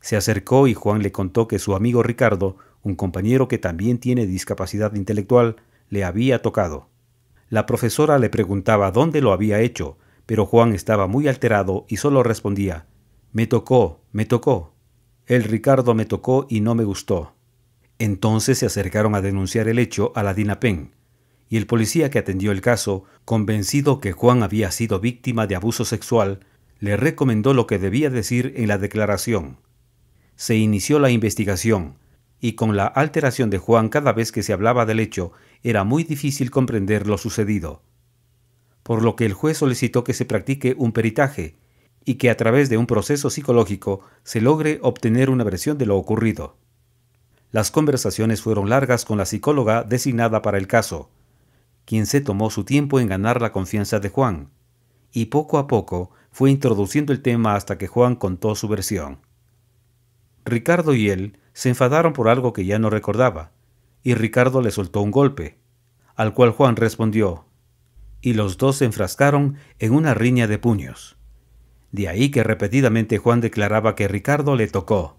Se acercó y Juan le contó que su amigo Ricardo, un compañero que también tiene discapacidad intelectual, le había tocado. La profesora le preguntaba dónde lo había hecho, pero Juan estaba muy alterado y solo respondía, me tocó, me tocó. El Ricardo me tocó y no me gustó. Entonces se acercaron a denunciar el hecho a la DINAPEN, y el policía que atendió el caso, convencido que Juan había sido víctima de abuso sexual, le recomendó lo que debía decir en la declaración. Se inició la investigación, y con la alteración de Juan cada vez que se hablaba del hecho era muy difícil comprender lo sucedido. Por lo que el juez solicitó que se practique un peritaje, y que a través de un proceso psicológico se logre obtener una versión de lo ocurrido. Las conversaciones fueron largas con la psicóloga designada para el caso, quien se tomó su tiempo en ganar la confianza de Juan, y poco a poco fue introduciendo el tema hasta que Juan contó su versión. Ricardo y él se enfadaron por algo que ya no recordaba, y Ricardo le soltó un golpe, al cual Juan respondió, y los dos se enfrascaron en una riña de puños. De ahí que repetidamente Juan declaraba que Ricardo le tocó.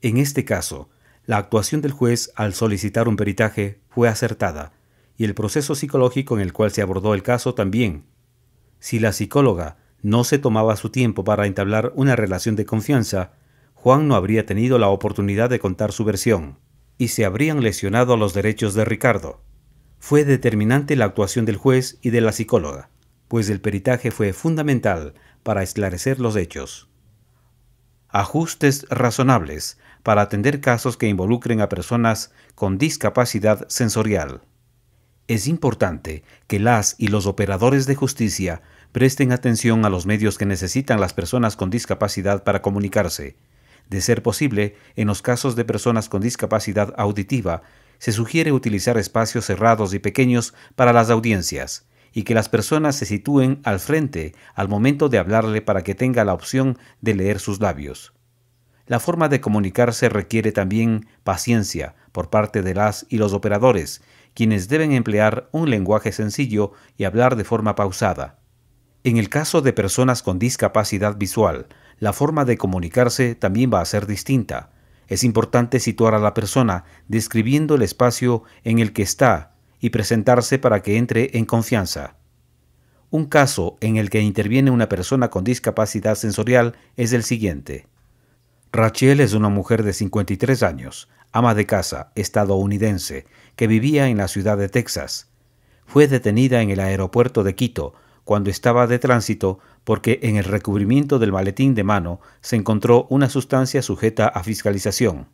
En este caso, la actuación del juez al solicitar un peritaje fue acertada, y el proceso psicológico en el cual se abordó el caso también. Si la psicóloga no se tomaba su tiempo para entablar una relación de confianza, Juan no habría tenido la oportunidad de contar su versión, y se habrían lesionado los derechos de Ricardo. Fue determinante la actuación del juez y de la psicóloga, pues el peritaje fue fundamental para esclarecer los hechos. Ajustes razonables para atender casos que involucren a personas con discapacidad sensorial. Es importante que las y los operadores de justicia presten atención a los medios que necesitan las personas con discapacidad para comunicarse. De ser posible, en los casos de personas con discapacidad auditiva, se sugiere utilizar espacios cerrados y pequeños para las audiencias, y que las personas se sitúen al frente al momento de hablarle para que tenga la opción de leer sus labios. La forma de comunicarse requiere también paciencia por parte de las y los operadores, quienes deben emplear un lenguaje sencillo y hablar de forma pausada. En el caso de personas con discapacidad visual, la forma de comunicarse también va a ser distinta. Es importante situar a la persona describiendo el espacio en el que está y presentarse para que entre en confianza. Un caso en el que interviene una persona con discapacidad sensorial es el siguiente. Rachel es una mujer de 53 años, ama de casa, estadounidense, que vivía en la ciudad de Texas. Fue detenida en el aeropuerto de Quito cuando estaba de tránsito porque en el recubrimiento del maletín de mano se encontró una sustancia sujeta a fiscalización.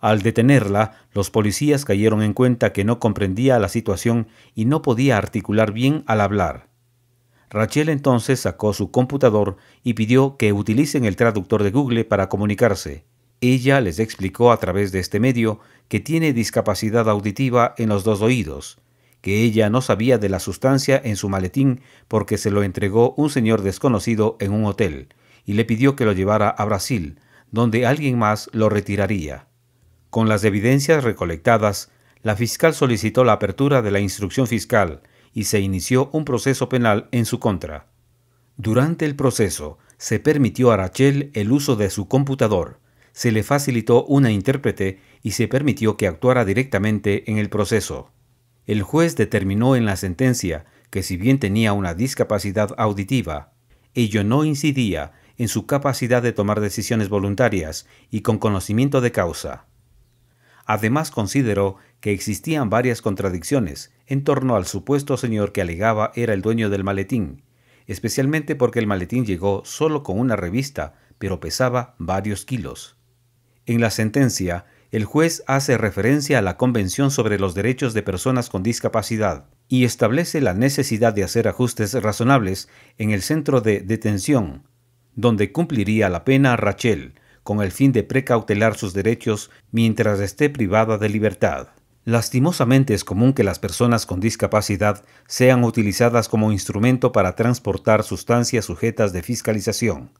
Al detenerla, los policías cayeron en cuenta que no comprendía la situación y no podía articular bien al hablar. Rachel entonces sacó su computador y pidió que utilicen el traductor de Google para comunicarse. Ella les explicó a través de este medio que tiene discapacidad auditiva en los dos oídos, que ella no sabía de la sustancia en su maletín porque se lo entregó un señor desconocido en un hotel, y le pidió que lo llevara a Brasil, donde alguien más lo retiraría. Con las evidencias recolectadas, la fiscal solicitó la apertura de la instrucción fiscal y se inició un proceso penal en su contra. Durante el proceso, se permitió a Rachel el uso de su computador, se le facilitó una intérprete y se permitió que actuara directamente en el proceso. El juez determinó en la sentencia que si bien tenía una discapacidad auditiva, ello no incidía en su capacidad de tomar decisiones voluntarias y con conocimiento de causa. Además consideró que existían varias contradicciones en torno al supuesto señor que alegaba era el dueño del maletín, especialmente porque el maletín llegó solo con una revista, pero pesaba varios kilos. En la sentencia, el juez hace referencia a la Convención sobre los Derechos de Personas con Discapacidad y establece la necesidad de hacer ajustes razonables en el centro de detención, donde cumpliría la pena Rachel, con el fin de precautelar sus derechos mientras esté privada de libertad. Lastimosamente es común que las personas con discapacidad sean utilizadas como instrumento para transportar sustancias sujetas de fiscalización.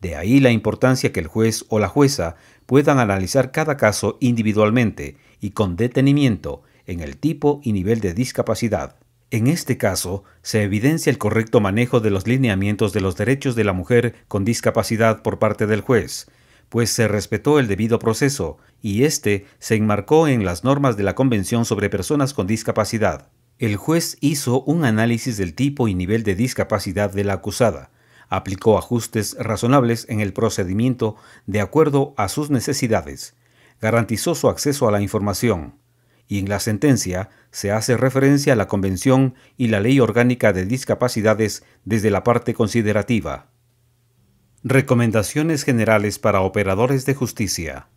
De ahí la importancia que el juez o la jueza puedan analizar cada caso individualmente y con detenimiento en el tipo y nivel de discapacidad. En este caso, se evidencia el correcto manejo de los lineamientos de los derechos de la mujer con discapacidad por parte del juez, pues se respetó el debido proceso, y éste se enmarcó en las normas de la Convención sobre Personas con Discapacidad. El juez hizo un análisis del tipo y nivel de discapacidad de la acusada, aplicó ajustes razonables en el procedimiento de acuerdo a sus necesidades, garantizó su acceso a la información, y en la sentencia se hace referencia a la Convención y la Ley Orgánica de Discapacidades desde la parte considerativa. Recomendaciones generales para operadores de justicia.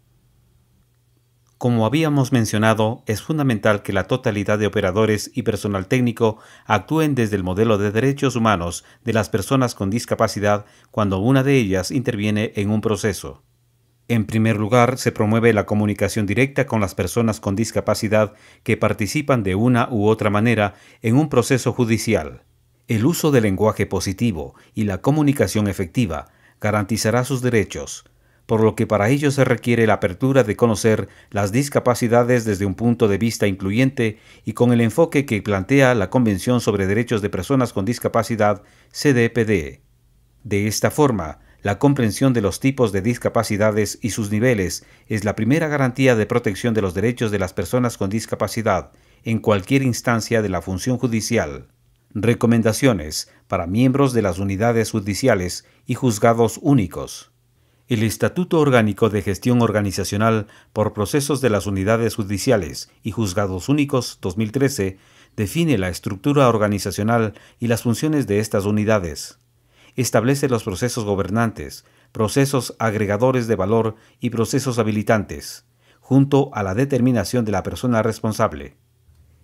Como habíamos mencionado, es fundamental que la totalidad de operadores y personal técnico actúen desde el modelo de derechos humanos de las personas con discapacidad cuando una de ellas interviene en un proceso. En primer lugar, se promueve la comunicación directa con las personas con discapacidad que participan de una u otra manera en un proceso judicial. El uso del lenguaje positivo y la comunicación efectiva garantizará sus derechos, por lo que para ello se requiere la apertura de conocer las discapacidades desde un punto de vista incluyente y con el enfoque que plantea la Convención sobre Derechos de Personas con Discapacidad, CDPD. De esta forma, la comprensión de los tipos de discapacidades y sus niveles es la primera garantía de protección de los derechos de las personas con discapacidad en cualquier instancia de la función judicial. Recomendaciones para miembros de las unidades judiciales y juzgados únicos. El Estatuto Orgánico de Gestión Organizacional por Procesos de las Unidades Judiciales y Juzgados Únicos 2013 define la estructura organizacional y las funciones de estas unidades. Establece los procesos gobernantes, procesos agregadores de valor y procesos habilitantes, junto a la determinación de la persona responsable.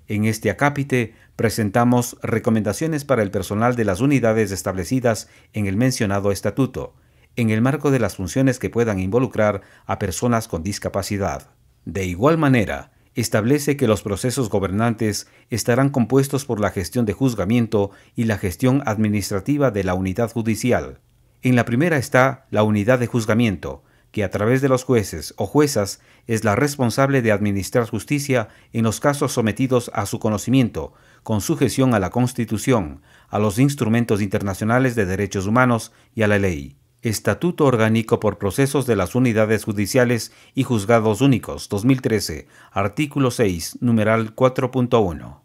En este acápite presentamos recomendaciones para el personal de las unidades establecidas en el mencionado estatuto, en el marco de las funciones que puedan involucrar a personas con discapacidad. De igual manera, establece que los procesos gobernantes estarán compuestos por la gestión de juzgamiento y la gestión administrativa de la unidad judicial. En la primera está la unidad de juzgamiento, que a través de los jueces o juezas es la responsable de administrar justicia en los casos sometidos a su conocimiento, con sujeción a la Constitución, a los instrumentos internacionales de derechos humanos y a la ley. Estatuto Orgánico por Procesos de las Unidades Judiciales y Juzgados Únicos 2013, artículo 6, numeral 4.1.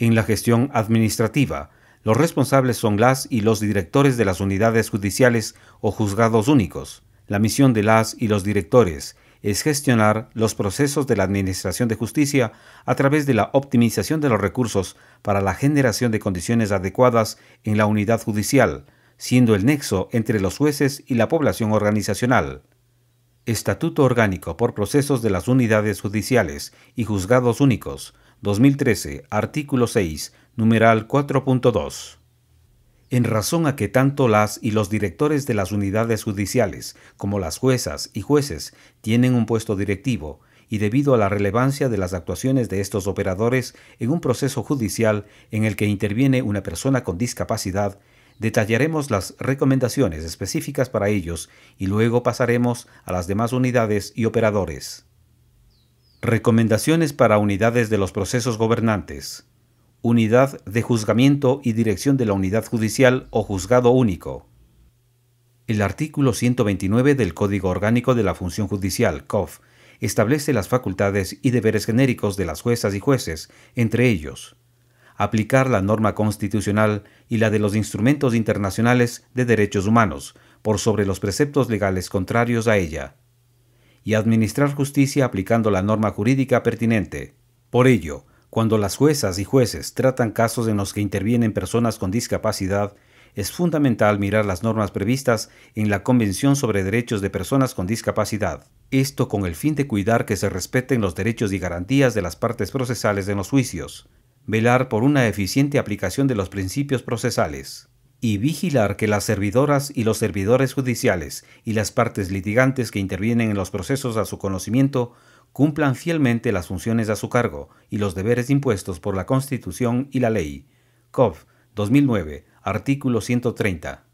En la gestión administrativa, los responsables son las y los directores de las unidades judiciales o juzgados únicos, la misión de las y los directores es gestionar los procesos de la Administración de Justicia a través de la optimización de los recursos para la generación de condiciones adecuadas en la unidad judicial, siendo el nexo entre los jueces y la población organizacional. Estatuto Orgánico por Procesos de las Unidades Judiciales y Juzgados Únicos, 2013, artículo 6, numeral 4.2 en razón a que tanto las y los directores de las unidades judiciales como las juezas y jueces tienen un puesto directivo y debido a la relevancia de las actuaciones de estos operadores en un proceso judicial en el que interviene una persona con discapacidad, detallaremos las recomendaciones específicas para ellos y luego pasaremos a las demás unidades y operadores. Recomendaciones para unidades de los procesos gobernantes. Unidad de Juzgamiento y Dirección de la Unidad Judicial o Juzgado Único. El artículo 129 del Código Orgánico de la Función Judicial, COF, establece las facultades y deberes genéricos de las juezas y jueces, entre ellos aplicar la norma constitucional y la de los instrumentos internacionales de derechos humanos, por sobre los preceptos legales contrarios a ella, y administrar justicia aplicando la norma jurídica pertinente. Por ello, cuando las juezas y jueces tratan casos en los que intervienen personas con discapacidad, es fundamental mirar las normas previstas en la Convención sobre Derechos de Personas con Discapacidad. Esto con el fin de cuidar que se respeten los derechos y garantías de las partes procesales en los juicios, velar por una eficiente aplicación de los principios procesales y vigilar que las servidoras y los servidores judiciales y las partes litigantes que intervienen en los procesos a su conocimiento cumplan fielmente las funciones a su cargo y los deberes impuestos por la Constitución y la ley. COF 2009, artículo 130.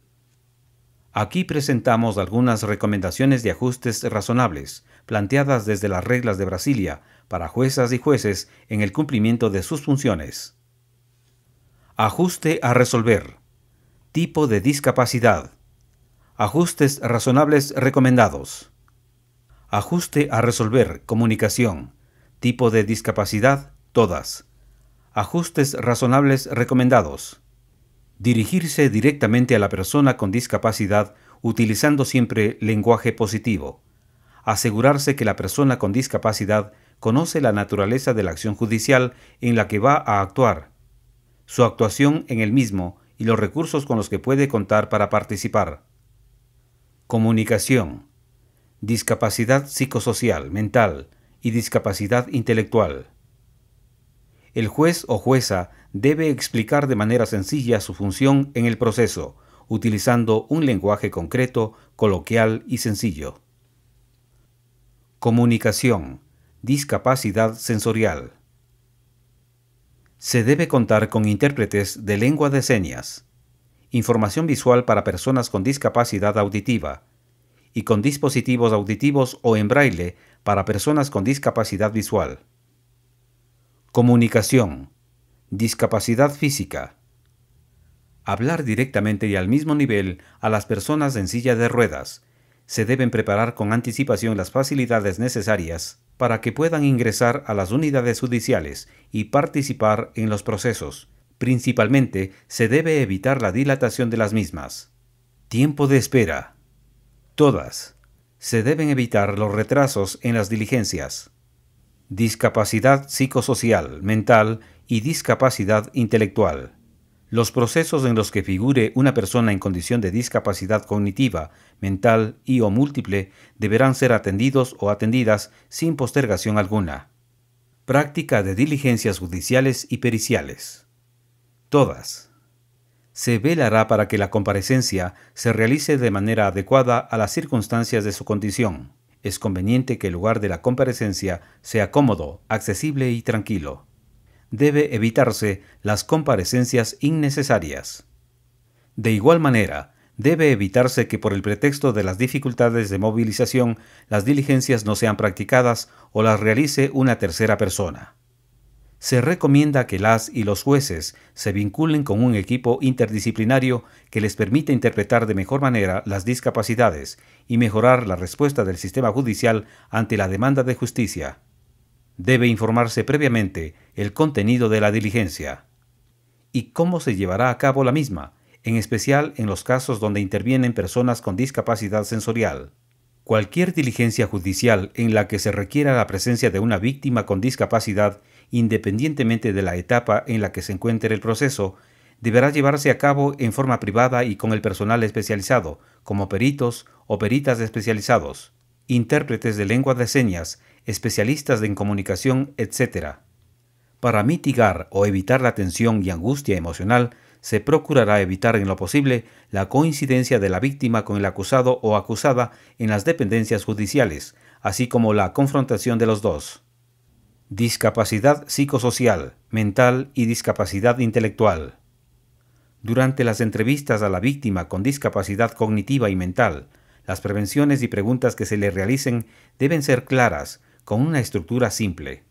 Aquí presentamos algunas recomendaciones de ajustes razonables, planteadas desde las reglas de Brasilia, para juezas y jueces en el cumplimiento de sus funciones. Ajuste a resolver. Tipo de discapacidad. Ajustes razonables recomendados. Ajuste a resolver, comunicación. Tipo de discapacidad, todas. Ajustes razonables recomendados. Dirigirse directamente a la persona con discapacidad utilizando siempre lenguaje positivo. Asegurarse que la persona con discapacidad conoce la naturaleza de la acción judicial en la que va a actuar, su actuación en el mismo y los recursos con los que puede contar para participar. Comunicación discapacidad psicosocial, mental y discapacidad intelectual. El juez o jueza debe explicar de manera sencilla su función en el proceso, utilizando un lenguaje concreto, coloquial y sencillo. Comunicación. Discapacidad sensorial. Se debe contar con intérpretes de lengua de señas. Información visual para personas con discapacidad auditiva y con dispositivos auditivos o en braille para personas con discapacidad visual. Comunicación. Discapacidad física. Hablar directamente y al mismo nivel a las personas en silla de ruedas. Se deben preparar con anticipación las facilidades necesarias para que puedan ingresar a las unidades judiciales y participar en los procesos. Principalmente se debe evitar la dilatación de las mismas. Tiempo de espera todas. Se deben evitar los retrasos en las diligencias. Discapacidad psicosocial, mental y discapacidad intelectual. Los procesos en los que figure una persona en condición de discapacidad cognitiva, mental y o múltiple deberán ser atendidos o atendidas sin postergación alguna. Práctica de diligencias judiciales y periciales. Todas se velará para que la comparecencia se realice de manera adecuada a las circunstancias de su condición. Es conveniente que el lugar de la comparecencia sea cómodo, accesible y tranquilo. Debe evitarse las comparecencias innecesarias. De igual manera, debe evitarse que por el pretexto de las dificultades de movilización las diligencias no sean practicadas o las realice una tercera persona se recomienda que las y los jueces se vinculen con un equipo interdisciplinario que les permita interpretar de mejor manera las discapacidades y mejorar la respuesta del sistema judicial ante la demanda de justicia. Debe informarse previamente el contenido de la diligencia y cómo se llevará a cabo la misma, en especial en los casos donde intervienen personas con discapacidad sensorial. Cualquier diligencia judicial en la que se requiera la presencia de una víctima con discapacidad independientemente de la etapa en la que se encuentre el proceso, deberá llevarse a cabo en forma privada y con el personal especializado, como peritos o peritas especializados, intérpretes de lengua de señas, especialistas en comunicación, etc. Para mitigar o evitar la tensión y angustia emocional, se procurará evitar en lo posible la coincidencia de la víctima con el acusado o acusada en las dependencias judiciales, así como la confrontación de los dos discapacidad psicosocial, mental y discapacidad intelectual. Durante las entrevistas a la víctima con discapacidad cognitiva y mental, las prevenciones y preguntas que se le realicen deben ser claras, con una estructura simple.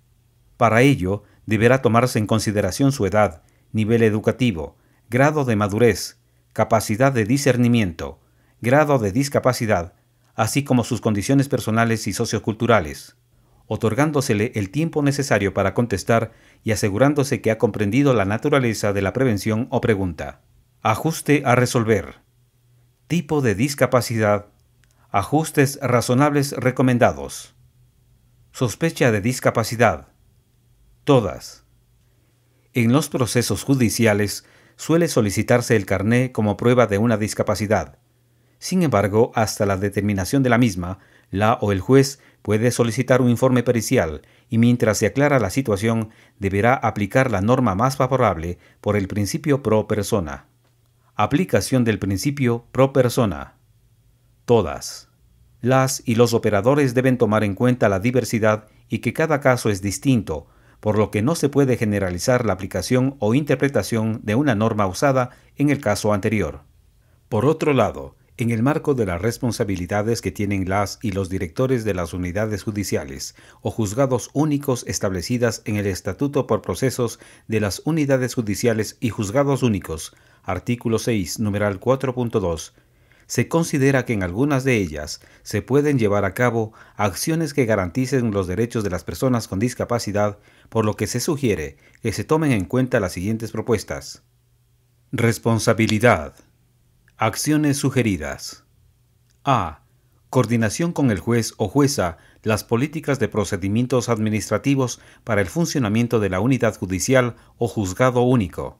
Para ello, deberá tomarse en consideración su edad, nivel educativo, grado de madurez, capacidad de discernimiento, grado de discapacidad, así como sus condiciones personales y socioculturales otorgándosele el tiempo necesario para contestar y asegurándose que ha comprendido la naturaleza de la prevención o pregunta. Ajuste a resolver. Tipo de discapacidad. Ajustes razonables recomendados. Sospecha de discapacidad. Todas. En los procesos judiciales suele solicitarse el carné como prueba de una discapacidad. Sin embargo, hasta la determinación de la misma, la o el juez puede solicitar un informe pericial y mientras se aclara la situación deberá aplicar la norma más favorable por el principio pro persona. Aplicación del principio pro persona. Todas. Las y los operadores deben tomar en cuenta la diversidad y que cada caso es distinto, por lo que no se puede generalizar la aplicación o interpretación de una norma usada en el caso anterior. Por otro lado, en el marco de las responsabilidades que tienen las y los directores de las unidades judiciales o juzgados únicos establecidas en el Estatuto por Procesos de las Unidades Judiciales y Juzgados Únicos, artículo 6, numeral 4.2, se considera que en algunas de ellas se pueden llevar a cabo acciones que garanticen los derechos de las personas con discapacidad, por lo que se sugiere que se tomen en cuenta las siguientes propuestas. Responsabilidad. Acciones sugeridas. A. Coordinación con el juez o jueza las políticas de procedimientos administrativos para el funcionamiento de la unidad judicial o juzgado único.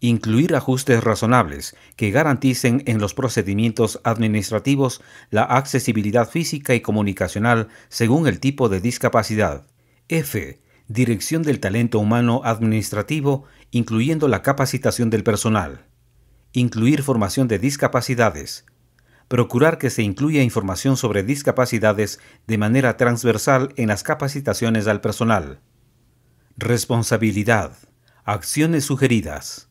Incluir ajustes razonables que garanticen en los procedimientos administrativos la accesibilidad física y comunicacional según el tipo de discapacidad. F. Dirección del talento humano administrativo, incluyendo la capacitación del personal incluir formación de discapacidades, procurar que se incluya información sobre discapacidades de manera transversal en las capacitaciones al personal. Responsabilidad. Acciones sugeridas.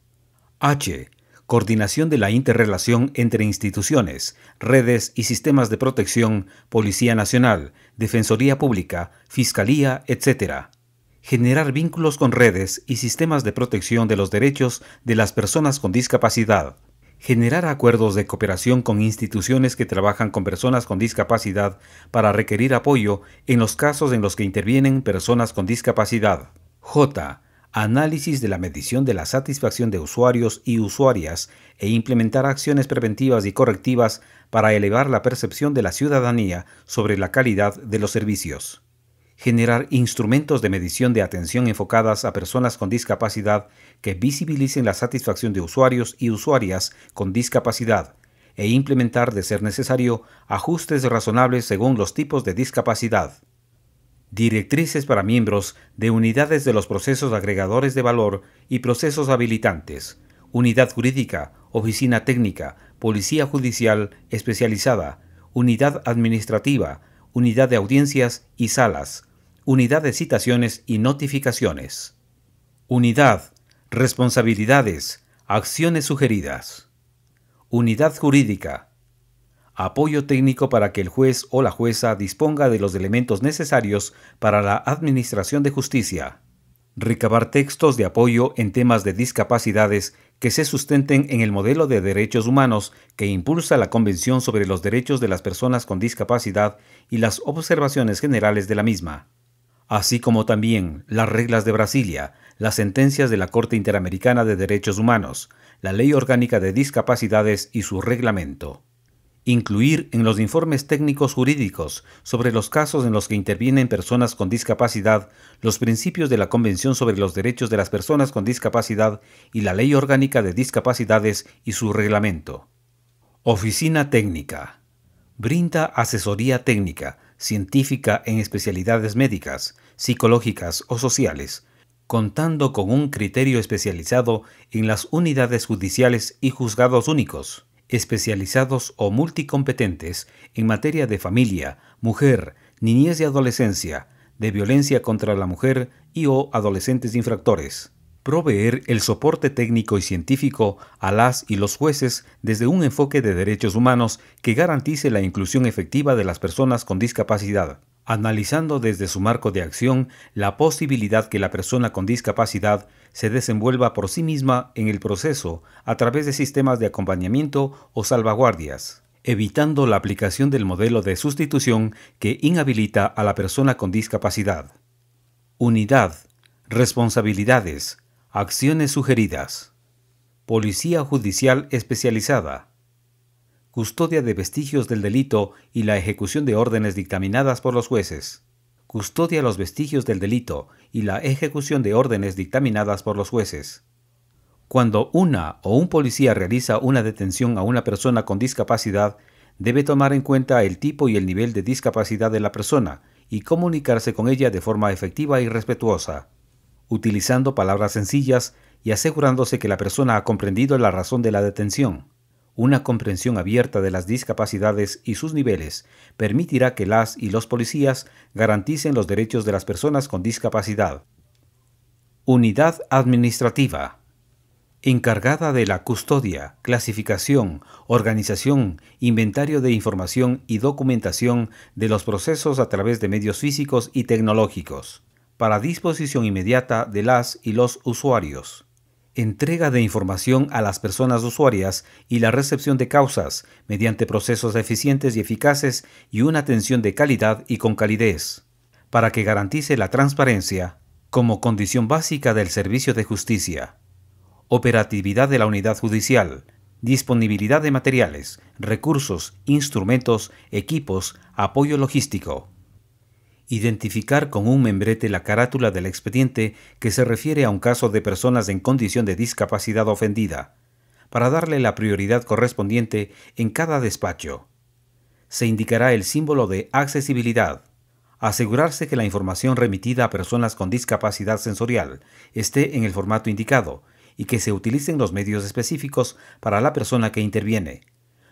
H. Coordinación de la interrelación entre instituciones, redes y sistemas de protección, Policía Nacional, Defensoría Pública, Fiscalía, etc generar vínculos con redes y sistemas de protección de los derechos de las personas con discapacidad, generar acuerdos de cooperación con instituciones que trabajan con personas con discapacidad para requerir apoyo en los casos en los que intervienen personas con discapacidad. J. Análisis de la medición de la satisfacción de usuarios y usuarias e implementar acciones preventivas y correctivas para elevar la percepción de la ciudadanía sobre la calidad de los servicios generar instrumentos de medición de atención enfocadas a personas con discapacidad que visibilicen la satisfacción de usuarios y usuarias con discapacidad e implementar, de ser necesario, ajustes razonables según los tipos de discapacidad. Directrices para miembros de unidades de los procesos agregadores de valor y procesos habilitantes, unidad jurídica, oficina técnica, policía judicial especializada, unidad administrativa, unidad de audiencias y salas, unidad de citaciones y notificaciones. Unidad, responsabilidades, acciones sugeridas. Unidad jurídica. Apoyo técnico para que el juez o la jueza disponga de los elementos necesarios para la administración de justicia. Recabar textos de apoyo en temas de discapacidades que se sustenten en el modelo de derechos humanos que impulsa la Convención sobre los Derechos de las Personas con Discapacidad y las observaciones generales de la misma, así como también las reglas de Brasilia, las sentencias de la Corte Interamericana de Derechos Humanos, la Ley Orgánica de Discapacidades y su reglamento. Incluir en los informes técnicos jurídicos sobre los casos en los que intervienen personas con discapacidad los principios de la Convención sobre los Derechos de las Personas con Discapacidad y la Ley Orgánica de Discapacidades y su reglamento. Oficina Técnica. Brinda asesoría técnica, científica en especialidades médicas, psicológicas o sociales, contando con un criterio especializado en las unidades judiciales y juzgados únicos especializados o multicompetentes en materia de familia, mujer, niñez y adolescencia, de violencia contra la mujer y o adolescentes infractores. Proveer el soporte técnico y científico a las y los jueces desde un enfoque de derechos humanos que garantice la inclusión efectiva de las personas con discapacidad analizando desde su marco de acción la posibilidad que la persona con discapacidad se desenvuelva por sí misma en el proceso a través de sistemas de acompañamiento o salvaguardias, evitando la aplicación del modelo de sustitución que inhabilita a la persona con discapacidad. Unidad, responsabilidades, acciones sugeridas. Policía Judicial Especializada. Custodia de vestigios del delito y la ejecución de órdenes dictaminadas por los jueces custodia los vestigios del delito y la ejecución de órdenes dictaminadas por los jueces. Cuando una o un policía realiza una detención a una persona con discapacidad, debe tomar en cuenta el tipo y el nivel de discapacidad de la persona y comunicarse con ella de forma efectiva y respetuosa, utilizando palabras sencillas y asegurándose que la persona ha comprendido la razón de la detención. Una comprensión abierta de las discapacidades y sus niveles permitirá que las y los policías garanticen los derechos de las personas con discapacidad. Unidad Administrativa encargada de la custodia, clasificación, organización, inventario de información y documentación de los procesos a través de medios físicos y tecnológicos, para disposición inmediata de las y los usuarios entrega de información a las personas usuarias y la recepción de causas mediante procesos eficientes y eficaces y una atención de calidad y con calidez, para que garantice la transparencia como condición básica del servicio de justicia, operatividad de la unidad judicial, disponibilidad de materiales, recursos, instrumentos, equipos, apoyo logístico, identificar con un membrete la carátula del expediente que se refiere a un caso de personas en condición de discapacidad ofendida, para darle la prioridad correspondiente en cada despacho. Se indicará el símbolo de accesibilidad, asegurarse que la información remitida a personas con discapacidad sensorial esté en el formato indicado y que se utilicen los medios específicos para la persona que interviene.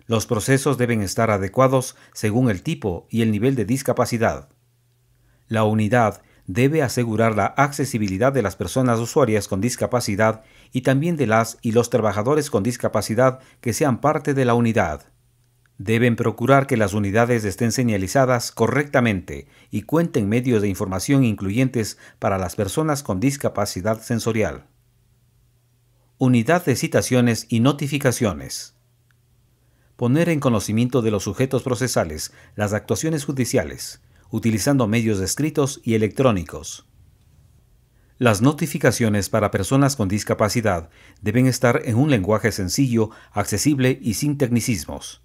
Los procesos deben estar adecuados según el tipo y el nivel de discapacidad la unidad debe asegurar la accesibilidad de las personas usuarias con discapacidad y también de las y los trabajadores con discapacidad que sean parte de la unidad. Deben procurar que las unidades estén señalizadas correctamente y cuenten medios de información incluyentes para las personas con discapacidad sensorial. Unidad de citaciones y notificaciones. Poner en conocimiento de los sujetos procesales las actuaciones judiciales, utilizando medios escritos y electrónicos. Las notificaciones para personas con discapacidad deben estar en un lenguaje sencillo, accesible y sin tecnicismos.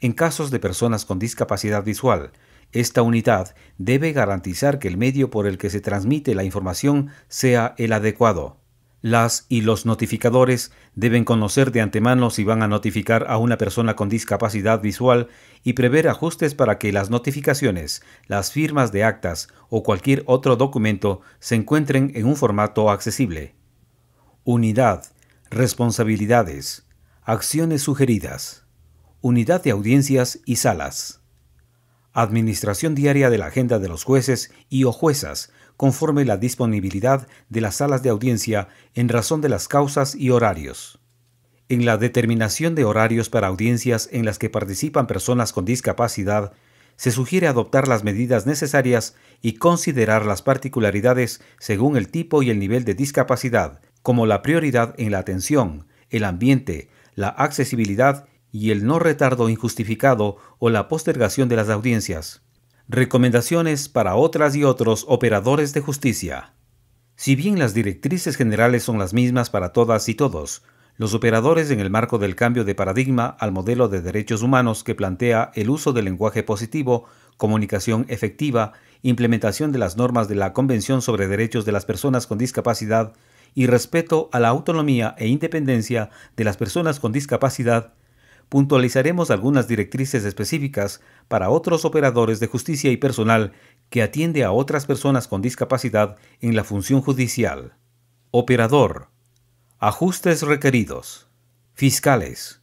En casos de personas con discapacidad visual, esta unidad debe garantizar que el medio por el que se transmite la información sea el adecuado. Las y los notificadores deben conocer de antemano si van a notificar a una persona con discapacidad visual y prever ajustes para que las notificaciones, las firmas de actas o cualquier otro documento se encuentren en un formato accesible. Unidad, responsabilidades, acciones sugeridas, unidad de audiencias y salas. Administración diaria de la agenda de los jueces y o juezas conforme la disponibilidad de las salas de audiencia en razón de las causas y horarios. En la determinación de horarios para audiencias en las que participan personas con discapacidad, se sugiere adoptar las medidas necesarias y considerar las particularidades según el tipo y el nivel de discapacidad, como la prioridad en la atención, el ambiente, la accesibilidad y el no retardo injustificado o la postergación de las audiencias. Recomendaciones para otras y otros operadores de justicia. Si bien las directrices generales son las mismas para todas y todos, los operadores en el marco del cambio de paradigma al modelo de derechos humanos que plantea el uso del lenguaje positivo, comunicación efectiva, implementación de las normas de la Convención sobre Derechos de las Personas con Discapacidad y respeto a la autonomía e independencia de las personas con discapacidad, puntualizaremos algunas directrices específicas para otros operadores de justicia y personal que atiende a otras personas con discapacidad en la función judicial. Operador. Ajustes requeridos. Fiscales.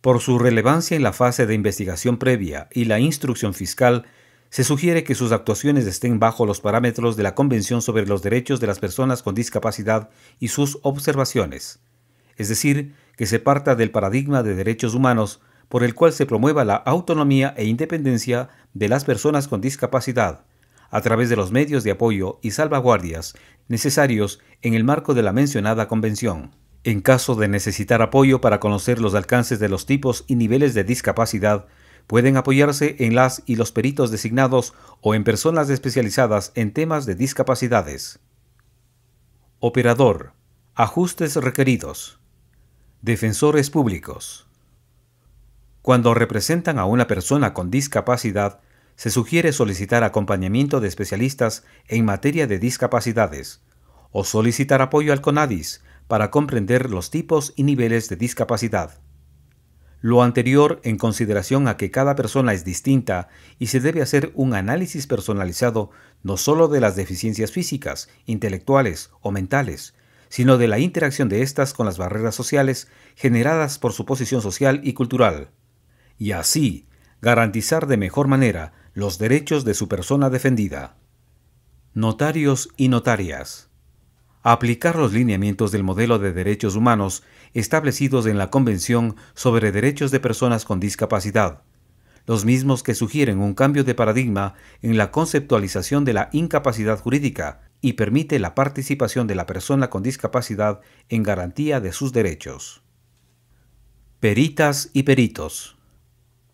Por su relevancia en la fase de investigación previa y la instrucción fiscal, se sugiere que sus actuaciones estén bajo los parámetros de la Convención sobre los Derechos de las Personas con Discapacidad y sus observaciones es decir, que se parta del paradigma de derechos humanos por el cual se promueva la autonomía e independencia de las personas con discapacidad, a través de los medios de apoyo y salvaguardias necesarios en el marco de la mencionada convención. En caso de necesitar apoyo para conocer los alcances de los tipos y niveles de discapacidad, pueden apoyarse en las y los peritos designados o en personas especializadas en temas de discapacidades. Operador. Ajustes requeridos. Defensores públicos. Cuando representan a una persona con discapacidad, se sugiere solicitar acompañamiento de especialistas en materia de discapacidades o solicitar apoyo al CONADIS para comprender los tipos y niveles de discapacidad. Lo anterior en consideración a que cada persona es distinta y se debe hacer un análisis personalizado no solo de las deficiencias físicas, intelectuales o mentales, sino de la interacción de éstas con las barreras sociales generadas por su posición social y cultural, y así garantizar de mejor manera los derechos de su persona defendida. Notarios y notarias. Aplicar los lineamientos del modelo de derechos humanos establecidos en la Convención sobre Derechos de Personas con Discapacidad, los mismos que sugieren un cambio de paradigma en la conceptualización de la incapacidad jurídica, y permite la participación de la persona con discapacidad en garantía de sus derechos. Peritas y peritos.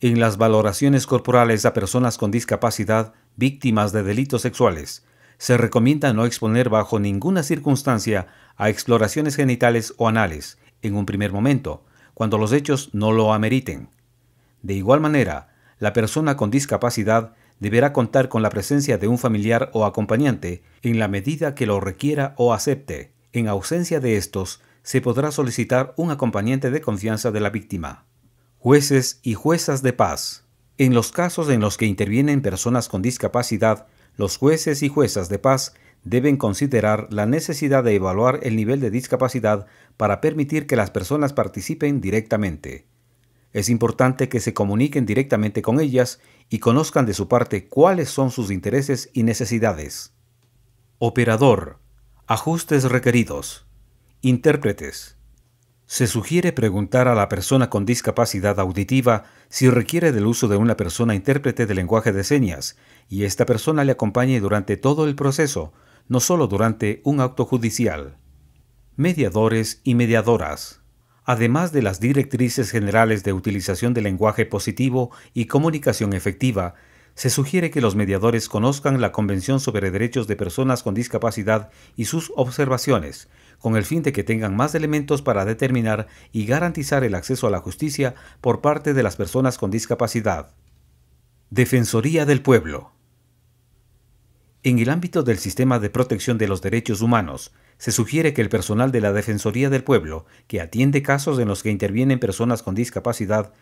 En las valoraciones corporales a personas con discapacidad víctimas de delitos sexuales, se recomienda no exponer bajo ninguna circunstancia a exploraciones genitales o anales en un primer momento, cuando los hechos no lo ameriten. De igual manera, la persona con discapacidad deberá contar con la presencia de un familiar o acompañante en la medida que lo requiera o acepte. En ausencia de estos, se podrá solicitar un acompañante de confianza de la víctima. Jueces y juezas de paz. En los casos en los que intervienen personas con discapacidad, los jueces y juezas de paz deben considerar la necesidad de evaluar el nivel de discapacidad para permitir que las personas participen directamente. Es importante que se comuniquen directamente con ellas y conozcan de su parte cuáles son sus intereses y necesidades. Operador. Ajustes requeridos. Intérpretes. Se sugiere preguntar a la persona con discapacidad auditiva si requiere del uso de una persona intérprete de lenguaje de señas y esta persona le acompañe durante todo el proceso, no solo durante un acto judicial. Mediadores y mediadoras además de las directrices generales de utilización del lenguaje positivo y comunicación efectiva, se sugiere que los mediadores conozcan la Convención sobre Derechos de Personas con Discapacidad y sus observaciones, con el fin de que tengan más elementos para determinar y garantizar el acceso a la justicia por parte de las personas con discapacidad. Defensoría del Pueblo En el ámbito del sistema de protección de los derechos humanos, se sugiere que el personal de la Defensoría del Pueblo, que atiende casos en los que intervienen personas con discapacidad,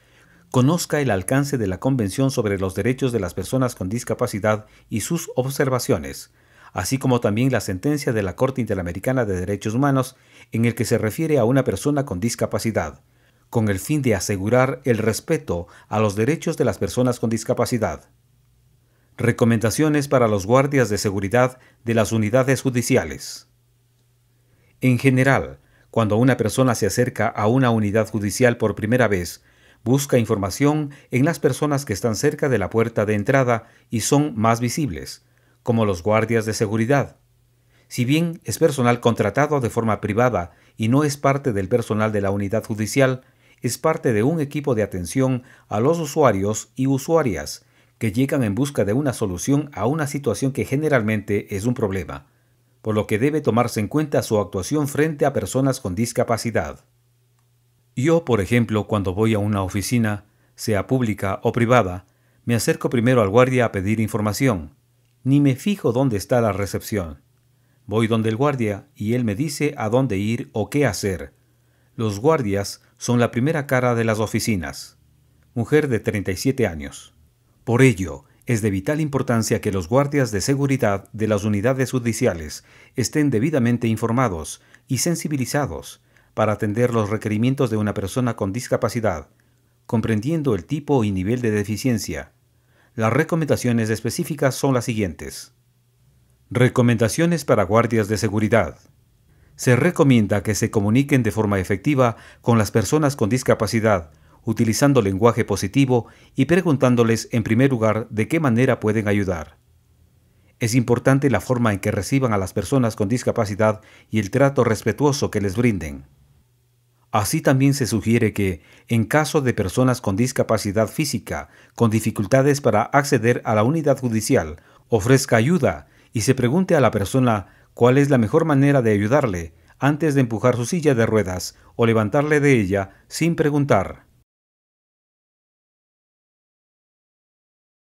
conozca el alcance de la Convención sobre los Derechos de las Personas con Discapacidad y sus observaciones, así como también la sentencia de la Corte Interamericana de Derechos Humanos en el que se refiere a una persona con discapacidad, con el fin de asegurar el respeto a los derechos de las personas con discapacidad. Recomendaciones para los guardias de seguridad de las unidades judiciales. En general, cuando una persona se acerca a una unidad judicial por primera vez, busca información en las personas que están cerca de la puerta de entrada y son más visibles, como los guardias de seguridad. Si bien es personal contratado de forma privada y no es parte del personal de la unidad judicial, es parte de un equipo de atención a los usuarios y usuarias que llegan en busca de una solución a una situación que generalmente es un problema por lo que debe tomarse en cuenta su actuación frente a personas con discapacidad. Yo, por ejemplo, cuando voy a una oficina, sea pública o privada, me acerco primero al guardia a pedir información. Ni me fijo dónde está la recepción. Voy donde el guardia y él me dice a dónde ir o qué hacer. Los guardias son la primera cara de las oficinas. Mujer de 37 años. Por ello, es de vital importancia que los guardias de seguridad de las unidades judiciales estén debidamente informados y sensibilizados para atender los requerimientos de una persona con discapacidad, comprendiendo el tipo y nivel de deficiencia. Las recomendaciones específicas son las siguientes. Recomendaciones para guardias de seguridad. Se recomienda que se comuniquen de forma efectiva con las personas con discapacidad utilizando lenguaje positivo y preguntándoles en primer lugar de qué manera pueden ayudar. Es importante la forma en que reciban a las personas con discapacidad y el trato respetuoso que les brinden. Así también se sugiere que, en caso de personas con discapacidad física, con dificultades para acceder a la unidad judicial, ofrezca ayuda y se pregunte a la persona cuál es la mejor manera de ayudarle antes de empujar su silla de ruedas o levantarle de ella sin preguntar.